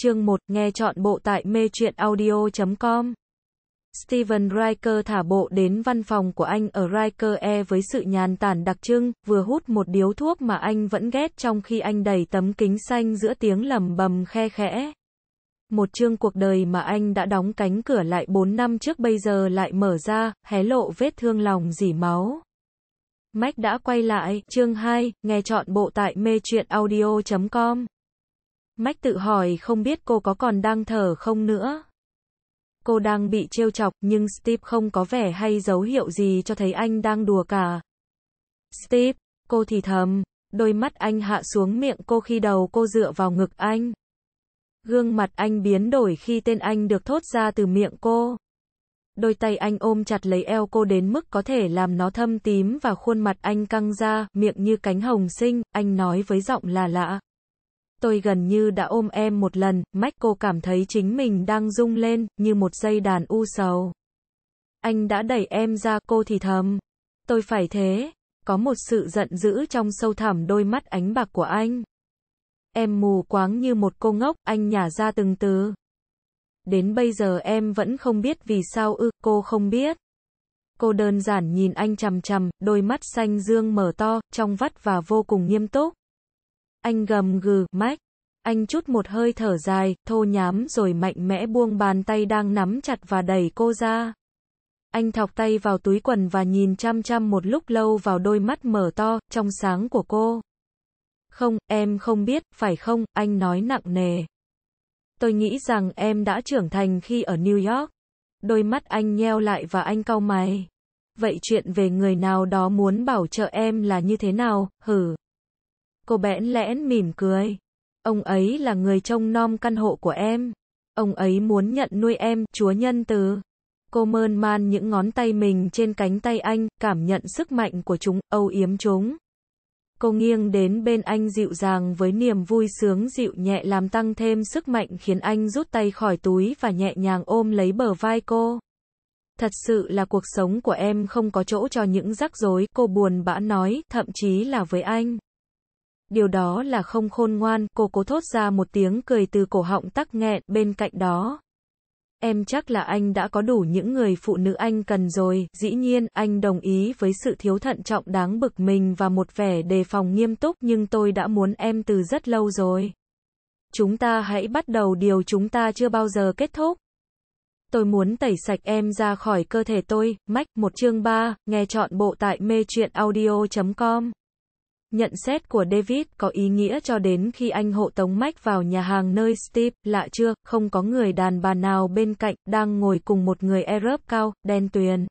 chương 1, nghe chọn bộ tại mê truyện audio.com. Steven Riker thả bộ đến văn phòng của anh ở Riker E với sự nhàn tản đặc trưng, vừa hút một điếu thuốc mà anh vẫn ghét trong khi anh đẩy tấm kính xanh giữa tiếng lầm bầm khe khẽ. Một chương cuộc đời mà anh đã đóng cánh cửa lại 4 năm trước bây giờ lại mở ra, hé lộ vết thương lòng dỉ máu. Mách đã quay lại, chương 2, nghe chọn bộ tại mê truyện audio.com. Mách tự hỏi không biết cô có còn đang thở không nữa. Cô đang bị trêu chọc, nhưng Steve không có vẻ hay dấu hiệu gì cho thấy anh đang đùa cả. Steve, cô thì thầm, đôi mắt anh hạ xuống miệng cô khi đầu cô dựa vào ngực anh. Gương mặt anh biến đổi khi tên anh được thốt ra từ miệng cô. Đôi tay anh ôm chặt lấy eo cô đến mức có thể làm nó thâm tím và khuôn mặt anh căng ra, miệng như cánh hồng sinh, anh nói với giọng là lạ tôi gần như đã ôm em một lần, mách cô cảm thấy chính mình đang rung lên, như một dây đàn u sầu. Anh đã đẩy em ra cô thì thầm. Tôi phải thế. Có một sự giận dữ trong sâu thẳm đôi mắt ánh bạc của anh. Em mù quáng như một cô ngốc, anh nhả ra từng từ. Đến bây giờ em vẫn không biết vì sao ư, cô không biết. Cô đơn giản nhìn anh chằm chằm, đôi mắt xanh dương mở to, trong vắt và vô cùng nghiêm túc. Anh gầm gừ, mách. Anh chút một hơi thở dài, thô nhám rồi mạnh mẽ buông bàn tay đang nắm chặt và đẩy cô ra. Anh thọc tay vào túi quần và nhìn chăm chăm một lúc lâu vào đôi mắt mở to, trong sáng của cô. Không, em không biết, phải không, anh nói nặng nề. Tôi nghĩ rằng em đã trưởng thành khi ở New York. Đôi mắt anh nheo lại và anh cau mày. Vậy chuyện về người nào đó muốn bảo trợ em là như thế nào, hử? Cô bẽn lẽn mỉm cười. Ông ấy là người trông nom căn hộ của em. Ông ấy muốn nhận nuôi em, chúa nhân từ. Cô mơn man những ngón tay mình trên cánh tay anh, cảm nhận sức mạnh của chúng, âu yếm chúng. Cô nghiêng đến bên anh dịu dàng với niềm vui sướng dịu nhẹ làm tăng thêm sức mạnh khiến anh rút tay khỏi túi và nhẹ nhàng ôm lấy bờ vai cô. Thật sự là cuộc sống của em không có chỗ cho những rắc rối, cô buồn bã nói, thậm chí là với anh. Điều đó là không khôn ngoan, cô cố thốt ra một tiếng cười từ cổ họng tắc nghẹn, bên cạnh đó. Em chắc là anh đã có đủ những người phụ nữ anh cần rồi, dĩ nhiên, anh đồng ý với sự thiếu thận trọng đáng bực mình và một vẻ đề phòng nghiêm túc nhưng tôi đã muốn em từ rất lâu rồi. Chúng ta hãy bắt đầu điều chúng ta chưa bao giờ kết thúc. Tôi muốn tẩy sạch em ra khỏi cơ thể tôi, mách, một chương 3, nghe chọn bộ tại mê chuyện audio.com. Nhận xét của David có ý nghĩa cho đến khi anh hộ tống Mike vào nhà hàng nơi Steve, lạ chưa, không có người đàn bà nào bên cạnh, đang ngồi cùng một người Arab cao, đen tuyền.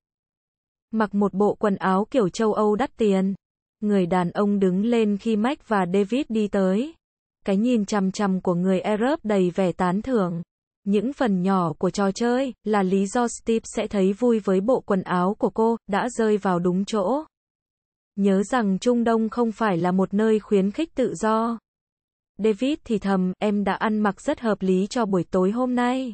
Mặc một bộ quần áo kiểu châu Âu đắt tiền. Người đàn ông đứng lên khi Mike và David đi tới. Cái nhìn chằm chằm của người Arab đầy vẻ tán thưởng. Những phần nhỏ của trò chơi là lý do Steve sẽ thấy vui với bộ quần áo của cô, đã rơi vào đúng chỗ. Nhớ rằng Trung Đông không phải là một nơi khuyến khích tự do. David thì thầm, em đã ăn mặc rất hợp lý cho buổi tối hôm nay.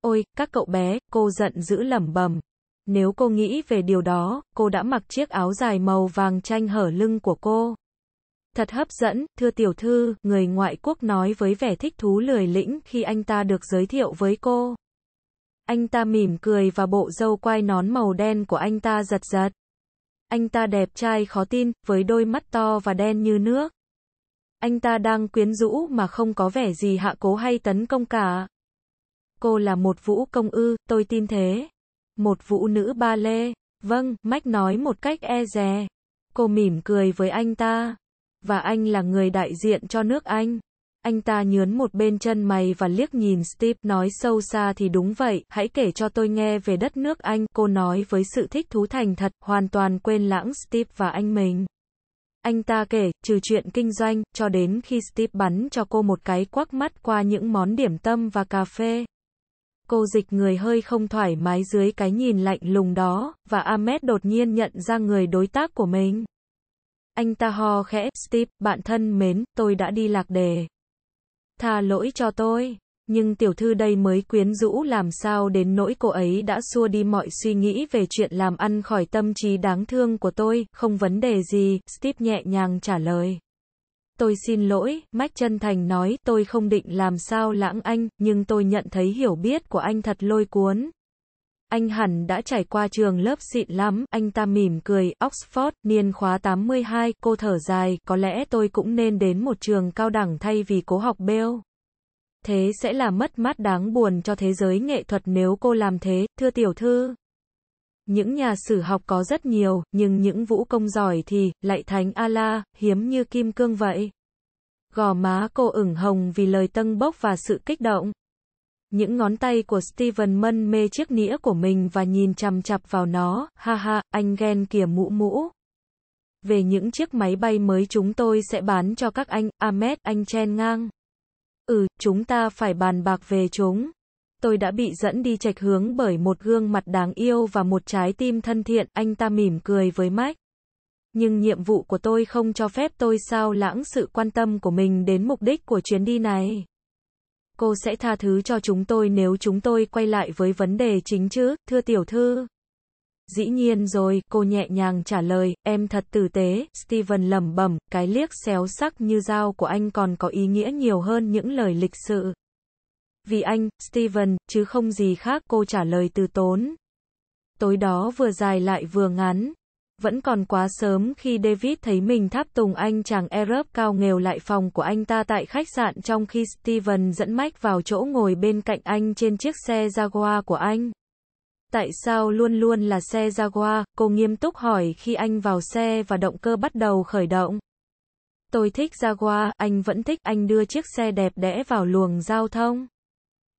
Ôi, các cậu bé, cô giận dữ lẩm bẩm. Nếu cô nghĩ về điều đó, cô đã mặc chiếc áo dài màu vàng chanh hở lưng của cô. Thật hấp dẫn, thưa tiểu thư, người ngoại quốc nói với vẻ thích thú lười lĩnh khi anh ta được giới thiệu với cô. Anh ta mỉm cười và bộ râu quai nón màu đen của anh ta giật giật. Anh ta đẹp trai khó tin, với đôi mắt to và đen như nước. Anh ta đang quyến rũ mà không có vẻ gì hạ cố hay tấn công cả. Cô là một vũ công ư, tôi tin thế. Một vũ nữ ba lê. Vâng, Mách nói một cách e dè. Cô mỉm cười với anh ta. Và anh là người đại diện cho nước Anh. Anh ta nhướn một bên chân mày và liếc nhìn Steve nói sâu xa thì đúng vậy, hãy kể cho tôi nghe về đất nước Anh, cô nói với sự thích thú thành thật, hoàn toàn quên lãng Steve và anh mình. Anh ta kể, trừ chuyện kinh doanh, cho đến khi Steve bắn cho cô một cái quắc mắt qua những món điểm tâm và cà phê. Cô dịch người hơi không thoải mái dưới cái nhìn lạnh lùng đó, và Ahmed đột nhiên nhận ra người đối tác của mình. Anh ta ho khẽ, Steve, bạn thân mến, tôi đã đi lạc đề tha lỗi cho tôi. Nhưng tiểu thư đây mới quyến rũ làm sao đến nỗi cô ấy đã xua đi mọi suy nghĩ về chuyện làm ăn khỏi tâm trí đáng thương của tôi, không vấn đề gì, Steve nhẹ nhàng trả lời. Tôi xin lỗi, Mách chân thành nói, tôi không định làm sao lãng anh, nhưng tôi nhận thấy hiểu biết của anh thật lôi cuốn, anh hẳn đã trải qua trường lớp xịn lắm, anh ta mỉm cười, Oxford, niên khóa 82, cô thở dài, có lẽ tôi cũng nên đến một trường cao đẳng thay vì cố học bêu. Thế sẽ là mất mát đáng buồn cho thế giới nghệ thuật nếu cô làm thế, thưa tiểu thư. Những nhà sử học có rất nhiều, nhưng những vũ công giỏi thì, lại thánh ala, hiếm như kim cương vậy. Gò má cô ửng hồng vì lời tâng bốc và sự kích động. Những ngón tay của Steven mân mê chiếc nĩa của mình và nhìn chằm chặp vào nó, ha ha, anh ghen kìa mũ mũ. Về những chiếc máy bay mới chúng tôi sẽ bán cho các anh, Ahmed, anh chen ngang. Ừ, chúng ta phải bàn bạc về chúng. Tôi đã bị dẫn đi trạch hướng bởi một gương mặt đáng yêu và một trái tim thân thiện, anh ta mỉm cười với Mách. Nhưng nhiệm vụ của tôi không cho phép tôi sao lãng sự quan tâm của mình đến mục đích của chuyến đi này cô sẽ tha thứ cho chúng tôi nếu chúng tôi quay lại với vấn đề chính chứ, thưa tiểu thư. Dĩ nhiên rồi, cô nhẹ nhàng trả lời, em thật tử tế, Steven lẩm bẩm, cái liếc xéo sắc như dao của anh còn có ý nghĩa nhiều hơn những lời lịch sự. Vì anh, Steven, chứ không gì khác, cô trả lời từ tốn. Tối đó vừa dài lại vừa ngắn, vẫn còn quá sớm khi David thấy mình tháp tùng anh chàng Arab cao nghèo lại phòng của anh ta tại khách sạn trong khi Steven dẫn Mike vào chỗ ngồi bên cạnh anh trên chiếc xe Jaguar của anh. Tại sao luôn luôn là xe Jaguar, cô nghiêm túc hỏi khi anh vào xe và động cơ bắt đầu khởi động. Tôi thích Jaguar, anh vẫn thích, anh đưa chiếc xe đẹp đẽ vào luồng giao thông.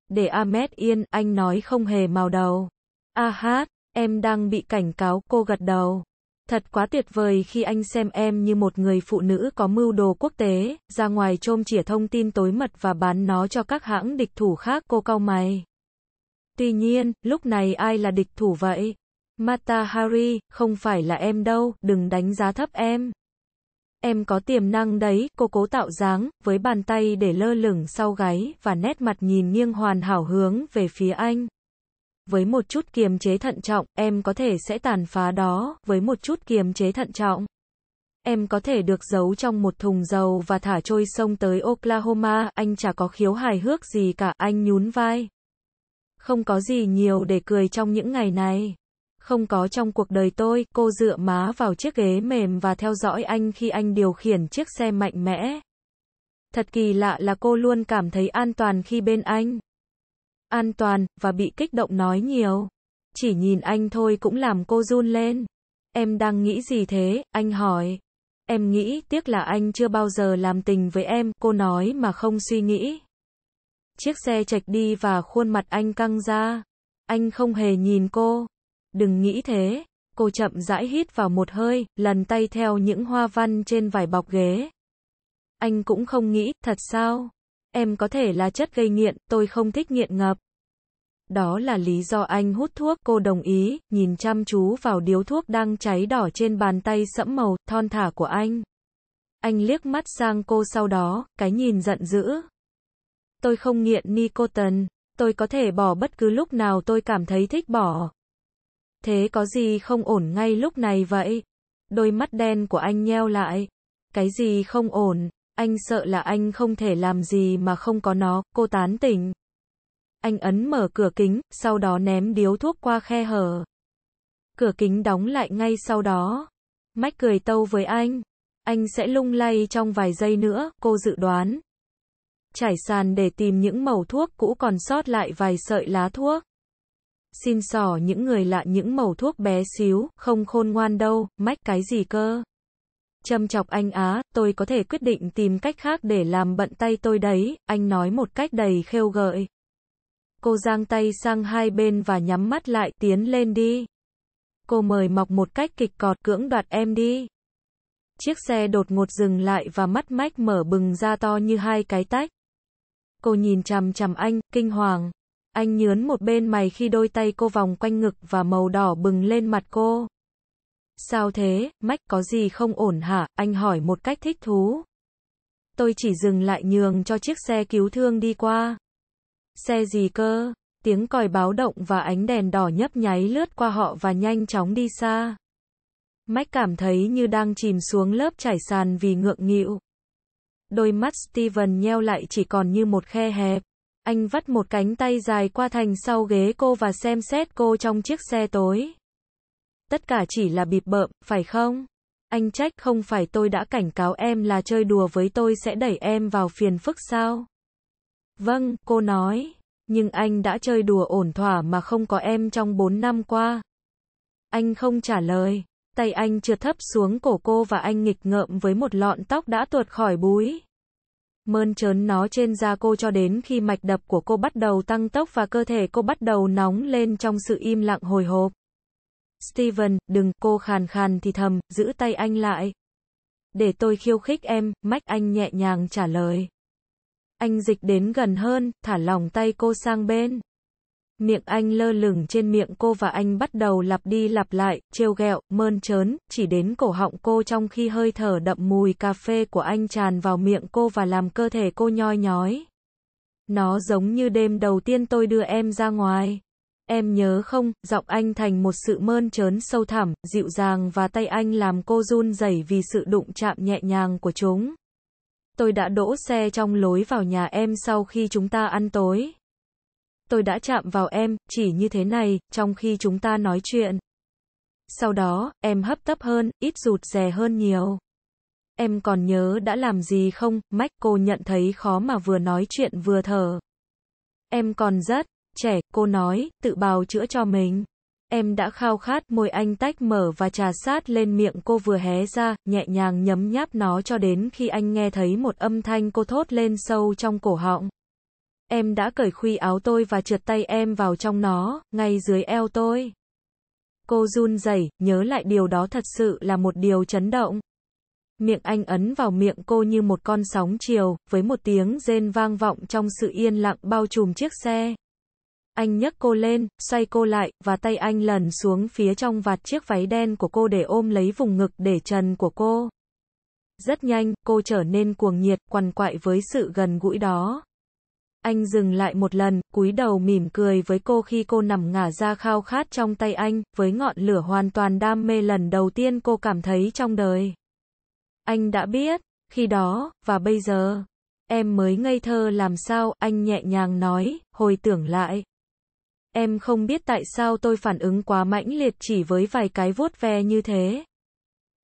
Để Ahmed yên, anh nói không hề màu đầu. A hát, em đang bị cảnh cáo, cô gật đầu. Thật quá tuyệt vời khi anh xem em như một người phụ nữ có mưu đồ quốc tế, ra ngoài trôm chỉa thông tin tối mật và bán nó cho các hãng địch thủ khác cô cau mày. Tuy nhiên, lúc này ai là địch thủ vậy? Mata Hari, không phải là em đâu, đừng đánh giá thấp em. Em có tiềm năng đấy, cô cố tạo dáng, với bàn tay để lơ lửng sau gáy, và nét mặt nhìn nghiêng hoàn hảo hướng về phía anh với một chút kiềm chế thận trọng, em có thể sẽ tàn phá đó, với một chút kiềm chế thận trọng. Em có thể được giấu trong một thùng dầu và thả trôi sông tới Oklahoma, anh chả có khiếu hài hước gì cả, anh nhún vai. Không có gì nhiều để cười trong những ngày này. Không có trong cuộc đời tôi, cô dựa má vào chiếc ghế mềm và theo dõi anh khi anh điều khiển chiếc xe mạnh mẽ. Thật kỳ lạ là cô luôn cảm thấy an toàn khi bên anh an toàn, và bị kích động nói nhiều. Chỉ nhìn anh thôi cũng làm cô run lên. Em đang nghĩ gì thế, anh hỏi. Em nghĩ, tiếc là anh chưa bao giờ làm tình với em, cô nói mà không suy nghĩ. Chiếc xe chạch đi và khuôn mặt anh căng ra. Anh không hề nhìn cô. Đừng nghĩ thế. Cô chậm rãi hít vào một hơi, lần tay theo những hoa văn trên vải bọc ghế. Anh cũng không nghĩ, thật sao? Em có thể là chất gây nghiện, tôi không thích nghiện ngập. Đó là lý do anh hút thuốc, cô đồng ý, nhìn chăm chú vào điếu thuốc đang cháy đỏ trên bàn tay sẫm màu, thon thả của anh. Anh liếc mắt sang cô sau đó, cái nhìn giận dữ. Tôi không nghiện nicotine, tôi có thể bỏ bất cứ lúc nào tôi cảm thấy thích bỏ. Thế có gì không ổn ngay lúc này vậy? Đôi mắt đen của anh nheo lại. Cái gì không ổn? Anh sợ là anh không thể làm gì mà không có nó, cô tán tỉnh. Anh ấn mở cửa kính, sau đó ném điếu thuốc qua khe hở. Cửa kính đóng lại ngay sau đó. Mách cười tâu với anh. Anh sẽ lung lay trong vài giây nữa, cô dự đoán. Trải sàn để tìm những mẩu thuốc cũ còn sót lại vài sợi lá thuốc. Xin sỏ những người lạ những mẩu thuốc bé xíu, không khôn ngoan đâu, mách cái gì cơ châm chọc anh á, tôi có thể quyết định tìm cách khác để làm bận tay tôi đấy, anh nói một cách đầy khêu gợi. Cô giang tay sang hai bên và nhắm mắt lại, tiến lên đi. Cô mời mọc một cách kịch cọt cưỡng đoạt em đi. Chiếc xe đột ngột dừng lại và mắt mách mở bừng ra to như hai cái tách. Cô nhìn chằm chằm anh, kinh hoàng. Anh nhướn một bên mày khi đôi tay cô vòng quanh ngực và màu đỏ bừng lên mặt cô. Sao thế, Mách có gì không ổn hả? Anh hỏi một cách thích thú. Tôi chỉ dừng lại nhường cho chiếc xe cứu thương đi qua. Xe gì cơ? Tiếng còi báo động và ánh đèn đỏ nhấp nháy lướt qua họ và nhanh chóng đi xa. Mách cảm thấy như đang chìm xuống lớp trải sàn vì ngượng nghịu. Đôi mắt Steven nheo lại chỉ còn như một khe hẹp. Anh vắt một cánh tay dài qua thành sau ghế cô và xem xét cô trong chiếc xe tối. Tất cả chỉ là bịp bợm, phải không? Anh trách không phải tôi đã cảnh cáo em là chơi đùa với tôi sẽ đẩy em vào phiền phức sao? Vâng, cô nói. Nhưng anh đã chơi đùa ổn thỏa mà không có em trong 4 năm qua. Anh không trả lời. Tay anh trượt thấp xuống cổ cô và anh nghịch ngợm với một lọn tóc đã tuột khỏi búi. Mơn trớn nó trên da cô cho đến khi mạch đập của cô bắt đầu tăng tốc và cơ thể cô bắt đầu nóng lên trong sự im lặng hồi hộp. Steven, đừng, cô khàn khàn thì thầm, giữ tay anh lại. Để tôi khiêu khích em, mách anh nhẹ nhàng trả lời. Anh dịch đến gần hơn, thả lỏng tay cô sang bên. Miệng anh lơ lửng trên miệng cô và anh bắt đầu lặp đi lặp lại, trêu ghẹo, mơn trớn, chỉ đến cổ họng cô trong khi hơi thở đậm mùi cà phê của anh tràn vào miệng cô và làm cơ thể cô nhoi nhói. Nó giống như đêm đầu tiên tôi đưa em ra ngoài. Em nhớ không, giọng anh thành một sự mơn trớn sâu thẳm, dịu dàng và tay anh làm cô run rẩy vì sự đụng chạm nhẹ nhàng của chúng. Tôi đã đỗ xe trong lối vào nhà em sau khi chúng ta ăn tối. Tôi đã chạm vào em, chỉ như thế này, trong khi chúng ta nói chuyện. Sau đó, em hấp tấp hơn, ít rụt rè hơn nhiều. Em còn nhớ đã làm gì không, mách cô nhận thấy khó mà vừa nói chuyện vừa thở. Em còn rất, trẻ, cô nói, tự bào chữa cho mình. Em đã khao khát môi anh tách mở và trà sát lên miệng cô vừa hé ra, nhẹ nhàng nhấm nháp nó cho đến khi anh nghe thấy một âm thanh cô thốt lên sâu trong cổ họng. Em đã cởi khuy áo tôi và trượt tay em vào trong nó, ngay dưới eo tôi. Cô run rẩy, nhớ lại điều đó thật sự là một điều chấn động. Miệng anh ấn vào miệng cô như một con sóng chiều, với một tiếng rên vang vọng trong sự yên lặng bao trùm chiếc xe. Anh nhấc cô lên, xoay cô lại, và tay anh lần xuống phía trong vạt chiếc váy đen của cô để ôm lấy vùng ngực để trần của cô. Rất nhanh, cô trở nên cuồng nhiệt, quằn quại với sự gần gũi đó. Anh dừng lại một lần, cúi đầu mỉm cười với cô khi cô nằm ngả ra khao khát trong tay anh, với ngọn lửa hoàn toàn đam mê lần đầu tiên cô cảm thấy trong đời. Anh đã biết, khi đó, và bây giờ, em mới ngây thơ làm sao, anh nhẹ nhàng nói, hồi tưởng lại. Em không biết tại sao tôi phản ứng quá mãnh liệt chỉ với vài cái vuốt ve như thế.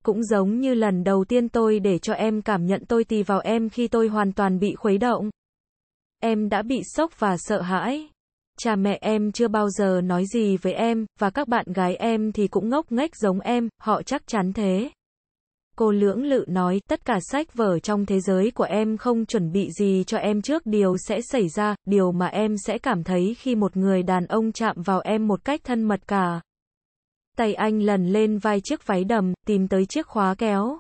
Cũng giống như lần đầu tiên tôi để cho em cảm nhận tôi tì vào em khi tôi hoàn toàn bị khuấy động. Em đã bị sốc và sợ hãi. Cha mẹ em chưa bao giờ nói gì với em, và các bạn gái em thì cũng ngốc nghếch giống em, họ chắc chắn thế. Cô lưỡng lự nói, tất cả sách vở trong thế giới của em không chuẩn bị gì cho em trước điều sẽ xảy ra, điều mà em sẽ cảm thấy khi một người đàn ông chạm vào em một cách thân mật cả. Tay anh lần lên vai chiếc váy đầm, tìm tới chiếc khóa kéo.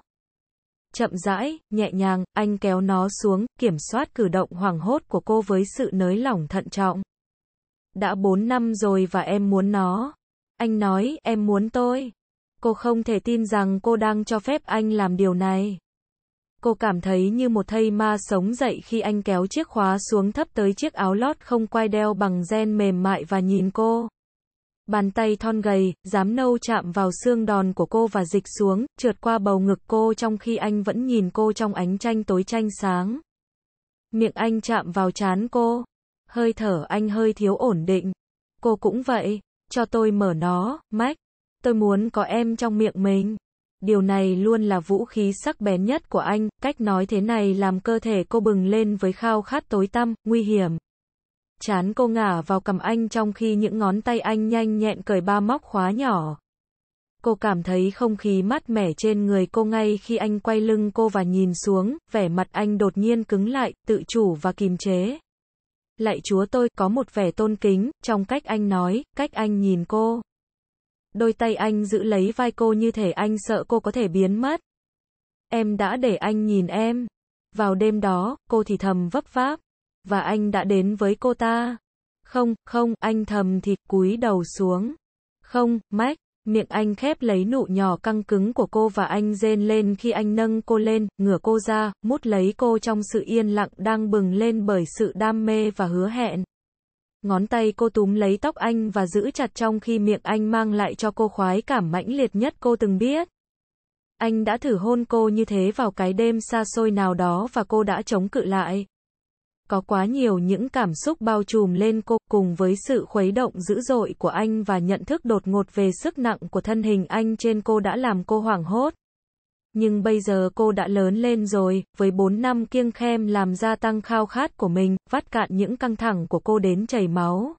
Chậm rãi, nhẹ nhàng, anh kéo nó xuống, kiểm soát cử động hoảng hốt của cô với sự nới lỏng thận trọng. Đã 4 năm rồi và em muốn nó. Anh nói, em muốn tôi. Cô không thể tin rằng cô đang cho phép anh làm điều này. Cô cảm thấy như một thây ma sống dậy khi anh kéo chiếc khóa xuống thấp tới chiếc áo lót không quai đeo bằng gen mềm mại và nhìn cô. Bàn tay thon gầy, dám nâu chạm vào xương đòn của cô và dịch xuống, trượt qua bầu ngực cô trong khi anh vẫn nhìn cô trong ánh tranh tối tranh sáng. Miệng anh chạm vào chán cô. Hơi thở anh hơi thiếu ổn định. Cô cũng vậy. Cho tôi mở nó, Mac. Tôi muốn có em trong miệng mình. Điều này luôn là vũ khí sắc bén nhất của anh, cách nói thế này làm cơ thể cô bừng lên với khao khát tối tăm, nguy hiểm. Chán cô ngả vào cầm anh trong khi những ngón tay anh nhanh nhẹn cởi ba móc khóa nhỏ. Cô cảm thấy không khí mát mẻ trên người cô ngay khi anh quay lưng cô và nhìn xuống, vẻ mặt anh đột nhiên cứng lại, tự chủ và kìm chế. lạy chúa tôi, có một vẻ tôn kính, trong cách anh nói, cách anh nhìn cô đôi tay anh giữ lấy vai cô như thể anh sợ cô có thể biến mất. Em đã để anh nhìn em. Vào đêm đó, cô thì thầm vấp váp. Và anh đã đến với cô ta. Không, không, anh thầm thì cúi đầu xuống. Không, Mách. Miệng anh khép lấy nụ nhỏ căng cứng của cô và anh rên lên khi anh nâng cô lên, ngửa cô ra, mút lấy cô trong sự yên lặng đang bừng lên bởi sự đam mê và hứa hẹn. Ngón tay cô túm lấy tóc anh và giữ chặt trong khi miệng anh mang lại cho cô khoái cảm mãnh liệt nhất cô từng biết. Anh đã thử hôn cô như thế vào cái đêm xa xôi nào đó và cô đã chống cự lại. Có quá nhiều những cảm xúc bao trùm lên cô cùng với sự khuấy động dữ dội của anh và nhận thức đột ngột về sức nặng của thân hình anh trên cô đã làm cô hoảng hốt nhưng bây giờ cô đã lớn lên rồi, với 4 năm kiêng khem làm gia tăng khao khát của mình, vắt cạn những căng thẳng của cô đến chảy máu.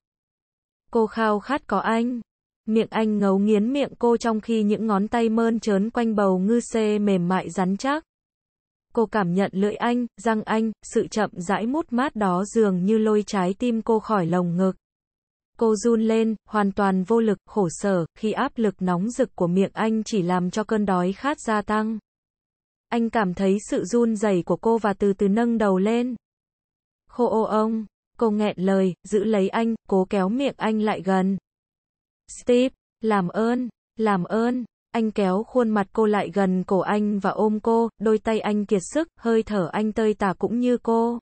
Cô khao khát có anh. Miệng anh ngấu nghiến miệng cô trong khi những ngón tay mơn trớn quanh bầu ngư xê mềm mại rắn chắc. Cô cảm nhận lưỡi anh, răng anh, sự chậm rãi mút mát đó dường như lôi trái tim cô khỏi lồng ngực. Cô run lên, hoàn toàn vô lực, khổ sở, khi áp lực nóng rực của miệng anh chỉ làm cho cơn đói khát gia tăng. Anh cảm thấy sự run rẩy của cô và từ từ nâng đầu lên. Khô ô ông, cô nghẹn lời, giữ lấy anh, cố kéo miệng anh lại gần. Steve, làm ơn, làm ơn. Anh kéo khuôn mặt cô lại gần cổ anh và ôm cô, đôi tay anh kiệt sức, hơi thở anh tơi tả cũng như cô.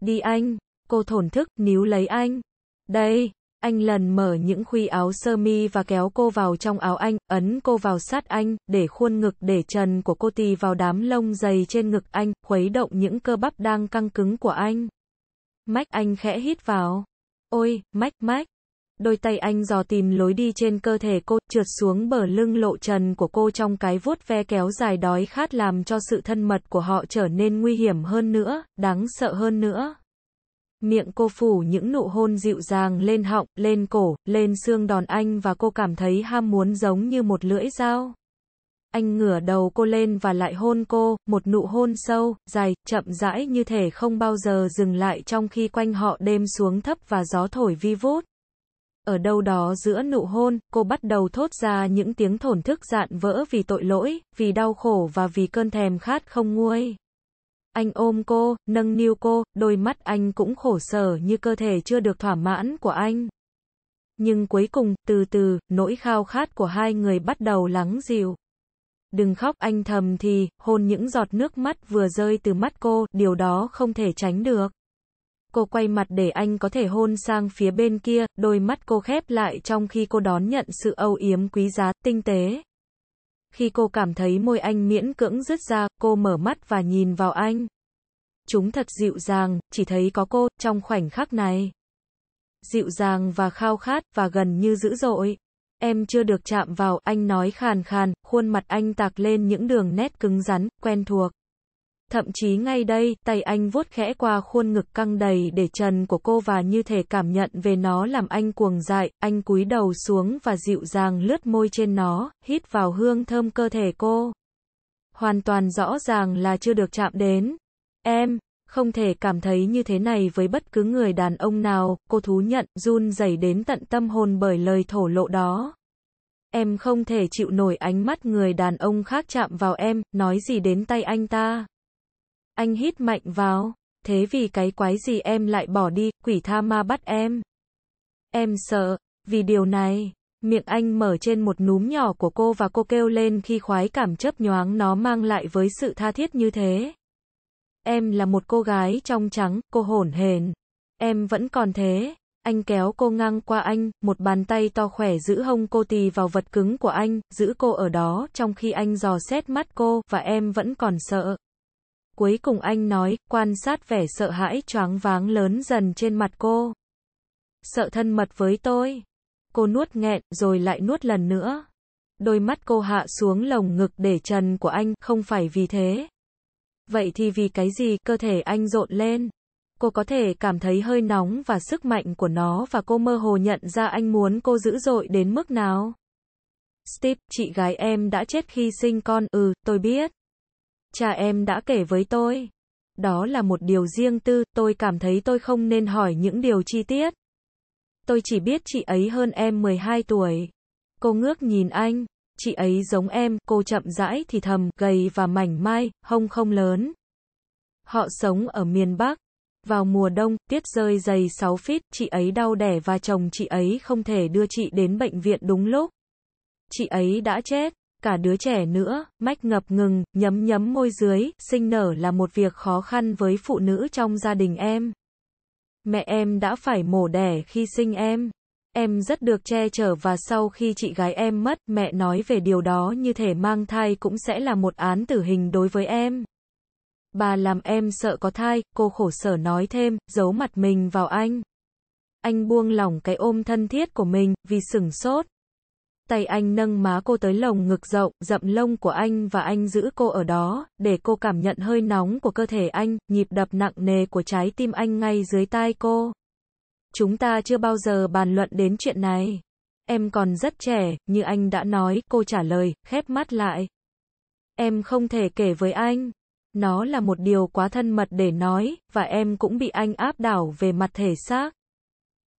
Đi anh, cô thổn thức, níu lấy anh. Đây, anh lần mở những khuy áo sơ mi và kéo cô vào trong áo anh, ấn cô vào sát anh, để khuôn ngực để trần của cô tì vào đám lông dày trên ngực anh, khuấy động những cơ bắp đang căng cứng của anh. Mách anh khẽ hít vào. Ôi, mách, mách. Đôi tay anh dò tìm lối đi trên cơ thể cô, trượt xuống bờ lưng lộ trần của cô trong cái vuốt ve kéo dài đói khát làm cho sự thân mật của họ trở nên nguy hiểm hơn nữa, đáng sợ hơn nữa. Miệng cô phủ những nụ hôn dịu dàng lên họng, lên cổ, lên xương đòn anh và cô cảm thấy ham muốn giống như một lưỡi dao. Anh ngửa đầu cô lên và lại hôn cô, một nụ hôn sâu, dài, chậm rãi như thể không bao giờ dừng lại trong khi quanh họ đêm xuống thấp và gió thổi vi vút. Ở đâu đó giữa nụ hôn, cô bắt đầu thốt ra những tiếng thổn thức dạn vỡ vì tội lỗi, vì đau khổ và vì cơn thèm khát không nguôi. Anh ôm cô, nâng niu cô, đôi mắt anh cũng khổ sở như cơ thể chưa được thỏa mãn của anh. Nhưng cuối cùng, từ từ, nỗi khao khát của hai người bắt đầu lắng dịu. Đừng khóc anh thầm thì, hôn những giọt nước mắt vừa rơi từ mắt cô, điều đó không thể tránh được. Cô quay mặt để anh có thể hôn sang phía bên kia, đôi mắt cô khép lại trong khi cô đón nhận sự âu yếm quý giá, tinh tế. Khi cô cảm thấy môi anh miễn cưỡng rứt ra, cô mở mắt và nhìn vào anh. Chúng thật dịu dàng, chỉ thấy có cô, trong khoảnh khắc này. Dịu dàng và khao khát, và gần như dữ dội. Em chưa được chạm vào, anh nói khàn khàn, khuôn mặt anh tạc lên những đường nét cứng rắn, quen thuộc. Thậm chí ngay đây, tay anh vuốt khẽ qua khuôn ngực căng đầy để trần của cô và như thể cảm nhận về nó làm anh cuồng dại, anh cúi đầu xuống và dịu dàng lướt môi trên nó, hít vào hương thơm cơ thể cô. Hoàn toàn rõ ràng là chưa được chạm đến. Em, không thể cảm thấy như thế này với bất cứ người đàn ông nào, cô thú nhận, run rẩy đến tận tâm hồn bởi lời thổ lộ đó. Em không thể chịu nổi ánh mắt người đàn ông khác chạm vào em, nói gì đến tay anh ta. Anh hít mạnh vào. Thế vì cái quái gì em lại bỏ đi, quỷ tha ma bắt em. Em sợ, vì điều này. Miệng anh mở trên một núm nhỏ của cô và cô kêu lên khi khoái cảm chớp nhoáng nó mang lại với sự tha thiết như thế. Em là một cô gái trong trắng, cô hổn hển. Em vẫn còn thế. Anh kéo cô ngang qua anh, một bàn tay to khỏe giữ hông cô tì vào vật cứng của anh, giữ cô ở đó trong khi anh dò xét mắt cô, và em vẫn còn sợ cuối cùng anh nói, quan sát vẻ sợ hãi choáng váng lớn dần trên mặt cô. Sợ thân mật với tôi. Cô nuốt nghẹn, rồi lại nuốt lần nữa. Đôi mắt cô hạ xuống lồng ngực để trần của anh, không phải vì thế. Vậy thì vì cái gì cơ thể anh rộn lên? Cô có thể cảm thấy hơi nóng và sức mạnh của nó và cô mơ hồ nhận ra anh muốn cô dữ dội đến mức nào. Steve, chị gái em đã chết khi sinh con, ừ, tôi biết. Cha em đã kể với tôi. Đó là một điều riêng tư, tôi cảm thấy tôi không nên hỏi những điều chi tiết. Tôi chỉ biết chị ấy hơn em 12 tuổi. Cô ngước nhìn anh, chị ấy giống em, cô chậm rãi thì thầm, gầy và mảnh mai, hông không lớn. Họ sống ở miền Bắc. Vào mùa đông, tiết rơi dày 6 feet, chị ấy đau đẻ và chồng chị ấy không thể đưa chị đến bệnh viện đúng lúc. Chị ấy đã chết cả đứa trẻ nữa, mách ngập ngừng, nhấm nhấm môi dưới, sinh nở là một việc khó khăn với phụ nữ trong gia đình em. Mẹ em đã phải mổ đẻ khi sinh em. Em rất được che chở và sau khi chị gái em mất, mẹ nói về điều đó như thể mang thai cũng sẽ là một án tử hình đối với em. Bà làm em sợ có thai, cô khổ sở nói thêm, giấu mặt mình vào anh. Anh buông lỏng cái ôm thân thiết của mình, vì sửng sốt. Tay anh nâng má cô tới lồng ngực rộng, dậm lông của anh và anh giữ cô ở đó, để cô cảm nhận hơi nóng của cơ thể anh, nhịp đập nặng nề của trái tim anh ngay dưới tai cô. Chúng ta chưa bao giờ bàn luận đến chuyện này. Em còn rất trẻ, như anh đã nói, cô trả lời, khép mắt lại. Em không thể kể với anh. Nó là một điều quá thân mật để nói, và em cũng bị anh áp đảo về mặt thể xác.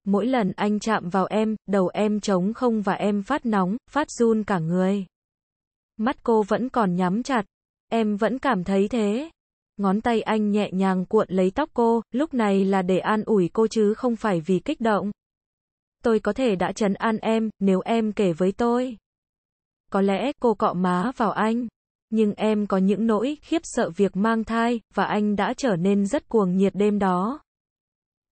Mỗi lần anh chạm vào em, đầu em trống không và em phát nóng, phát run cả người. Mắt cô vẫn còn nhắm chặt. Em vẫn cảm thấy thế. Ngón tay anh nhẹ nhàng cuộn lấy tóc cô, lúc này là để an ủi cô chứ không phải vì kích động. Tôi có thể đã chấn an em, nếu em kể với tôi. Có lẽ cô cọ má vào anh. Nhưng em có những nỗi khiếp sợ việc mang thai, và anh đã trở nên rất cuồng nhiệt đêm đó.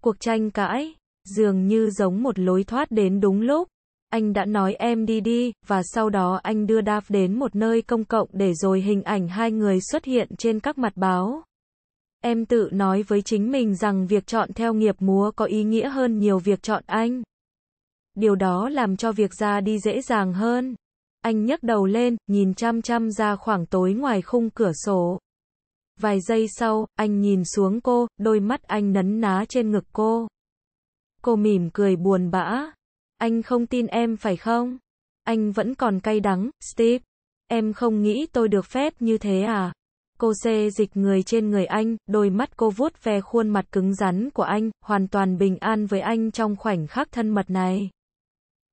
Cuộc tranh cãi dường như giống một lối thoát đến đúng lúc. Anh đã nói em đi đi, và sau đó anh đưa Daf đến một nơi công cộng để rồi hình ảnh hai người xuất hiện trên các mặt báo. Em tự nói với chính mình rằng việc chọn theo nghiệp múa có ý nghĩa hơn nhiều việc chọn anh. Điều đó làm cho việc ra đi dễ dàng hơn. Anh nhấc đầu lên, nhìn chăm chăm ra khoảng tối ngoài khung cửa sổ. Vài giây sau, anh nhìn xuống cô, đôi mắt anh nấn ná trên ngực cô. Cô mỉm cười buồn bã. Anh không tin em phải không? Anh vẫn còn cay đắng, Steve. Em không nghĩ tôi được phép như thế à? Cô xê dịch người trên người anh, đôi mắt cô vuốt ve khuôn mặt cứng rắn của anh, hoàn toàn bình an với anh trong khoảnh khắc thân mật này.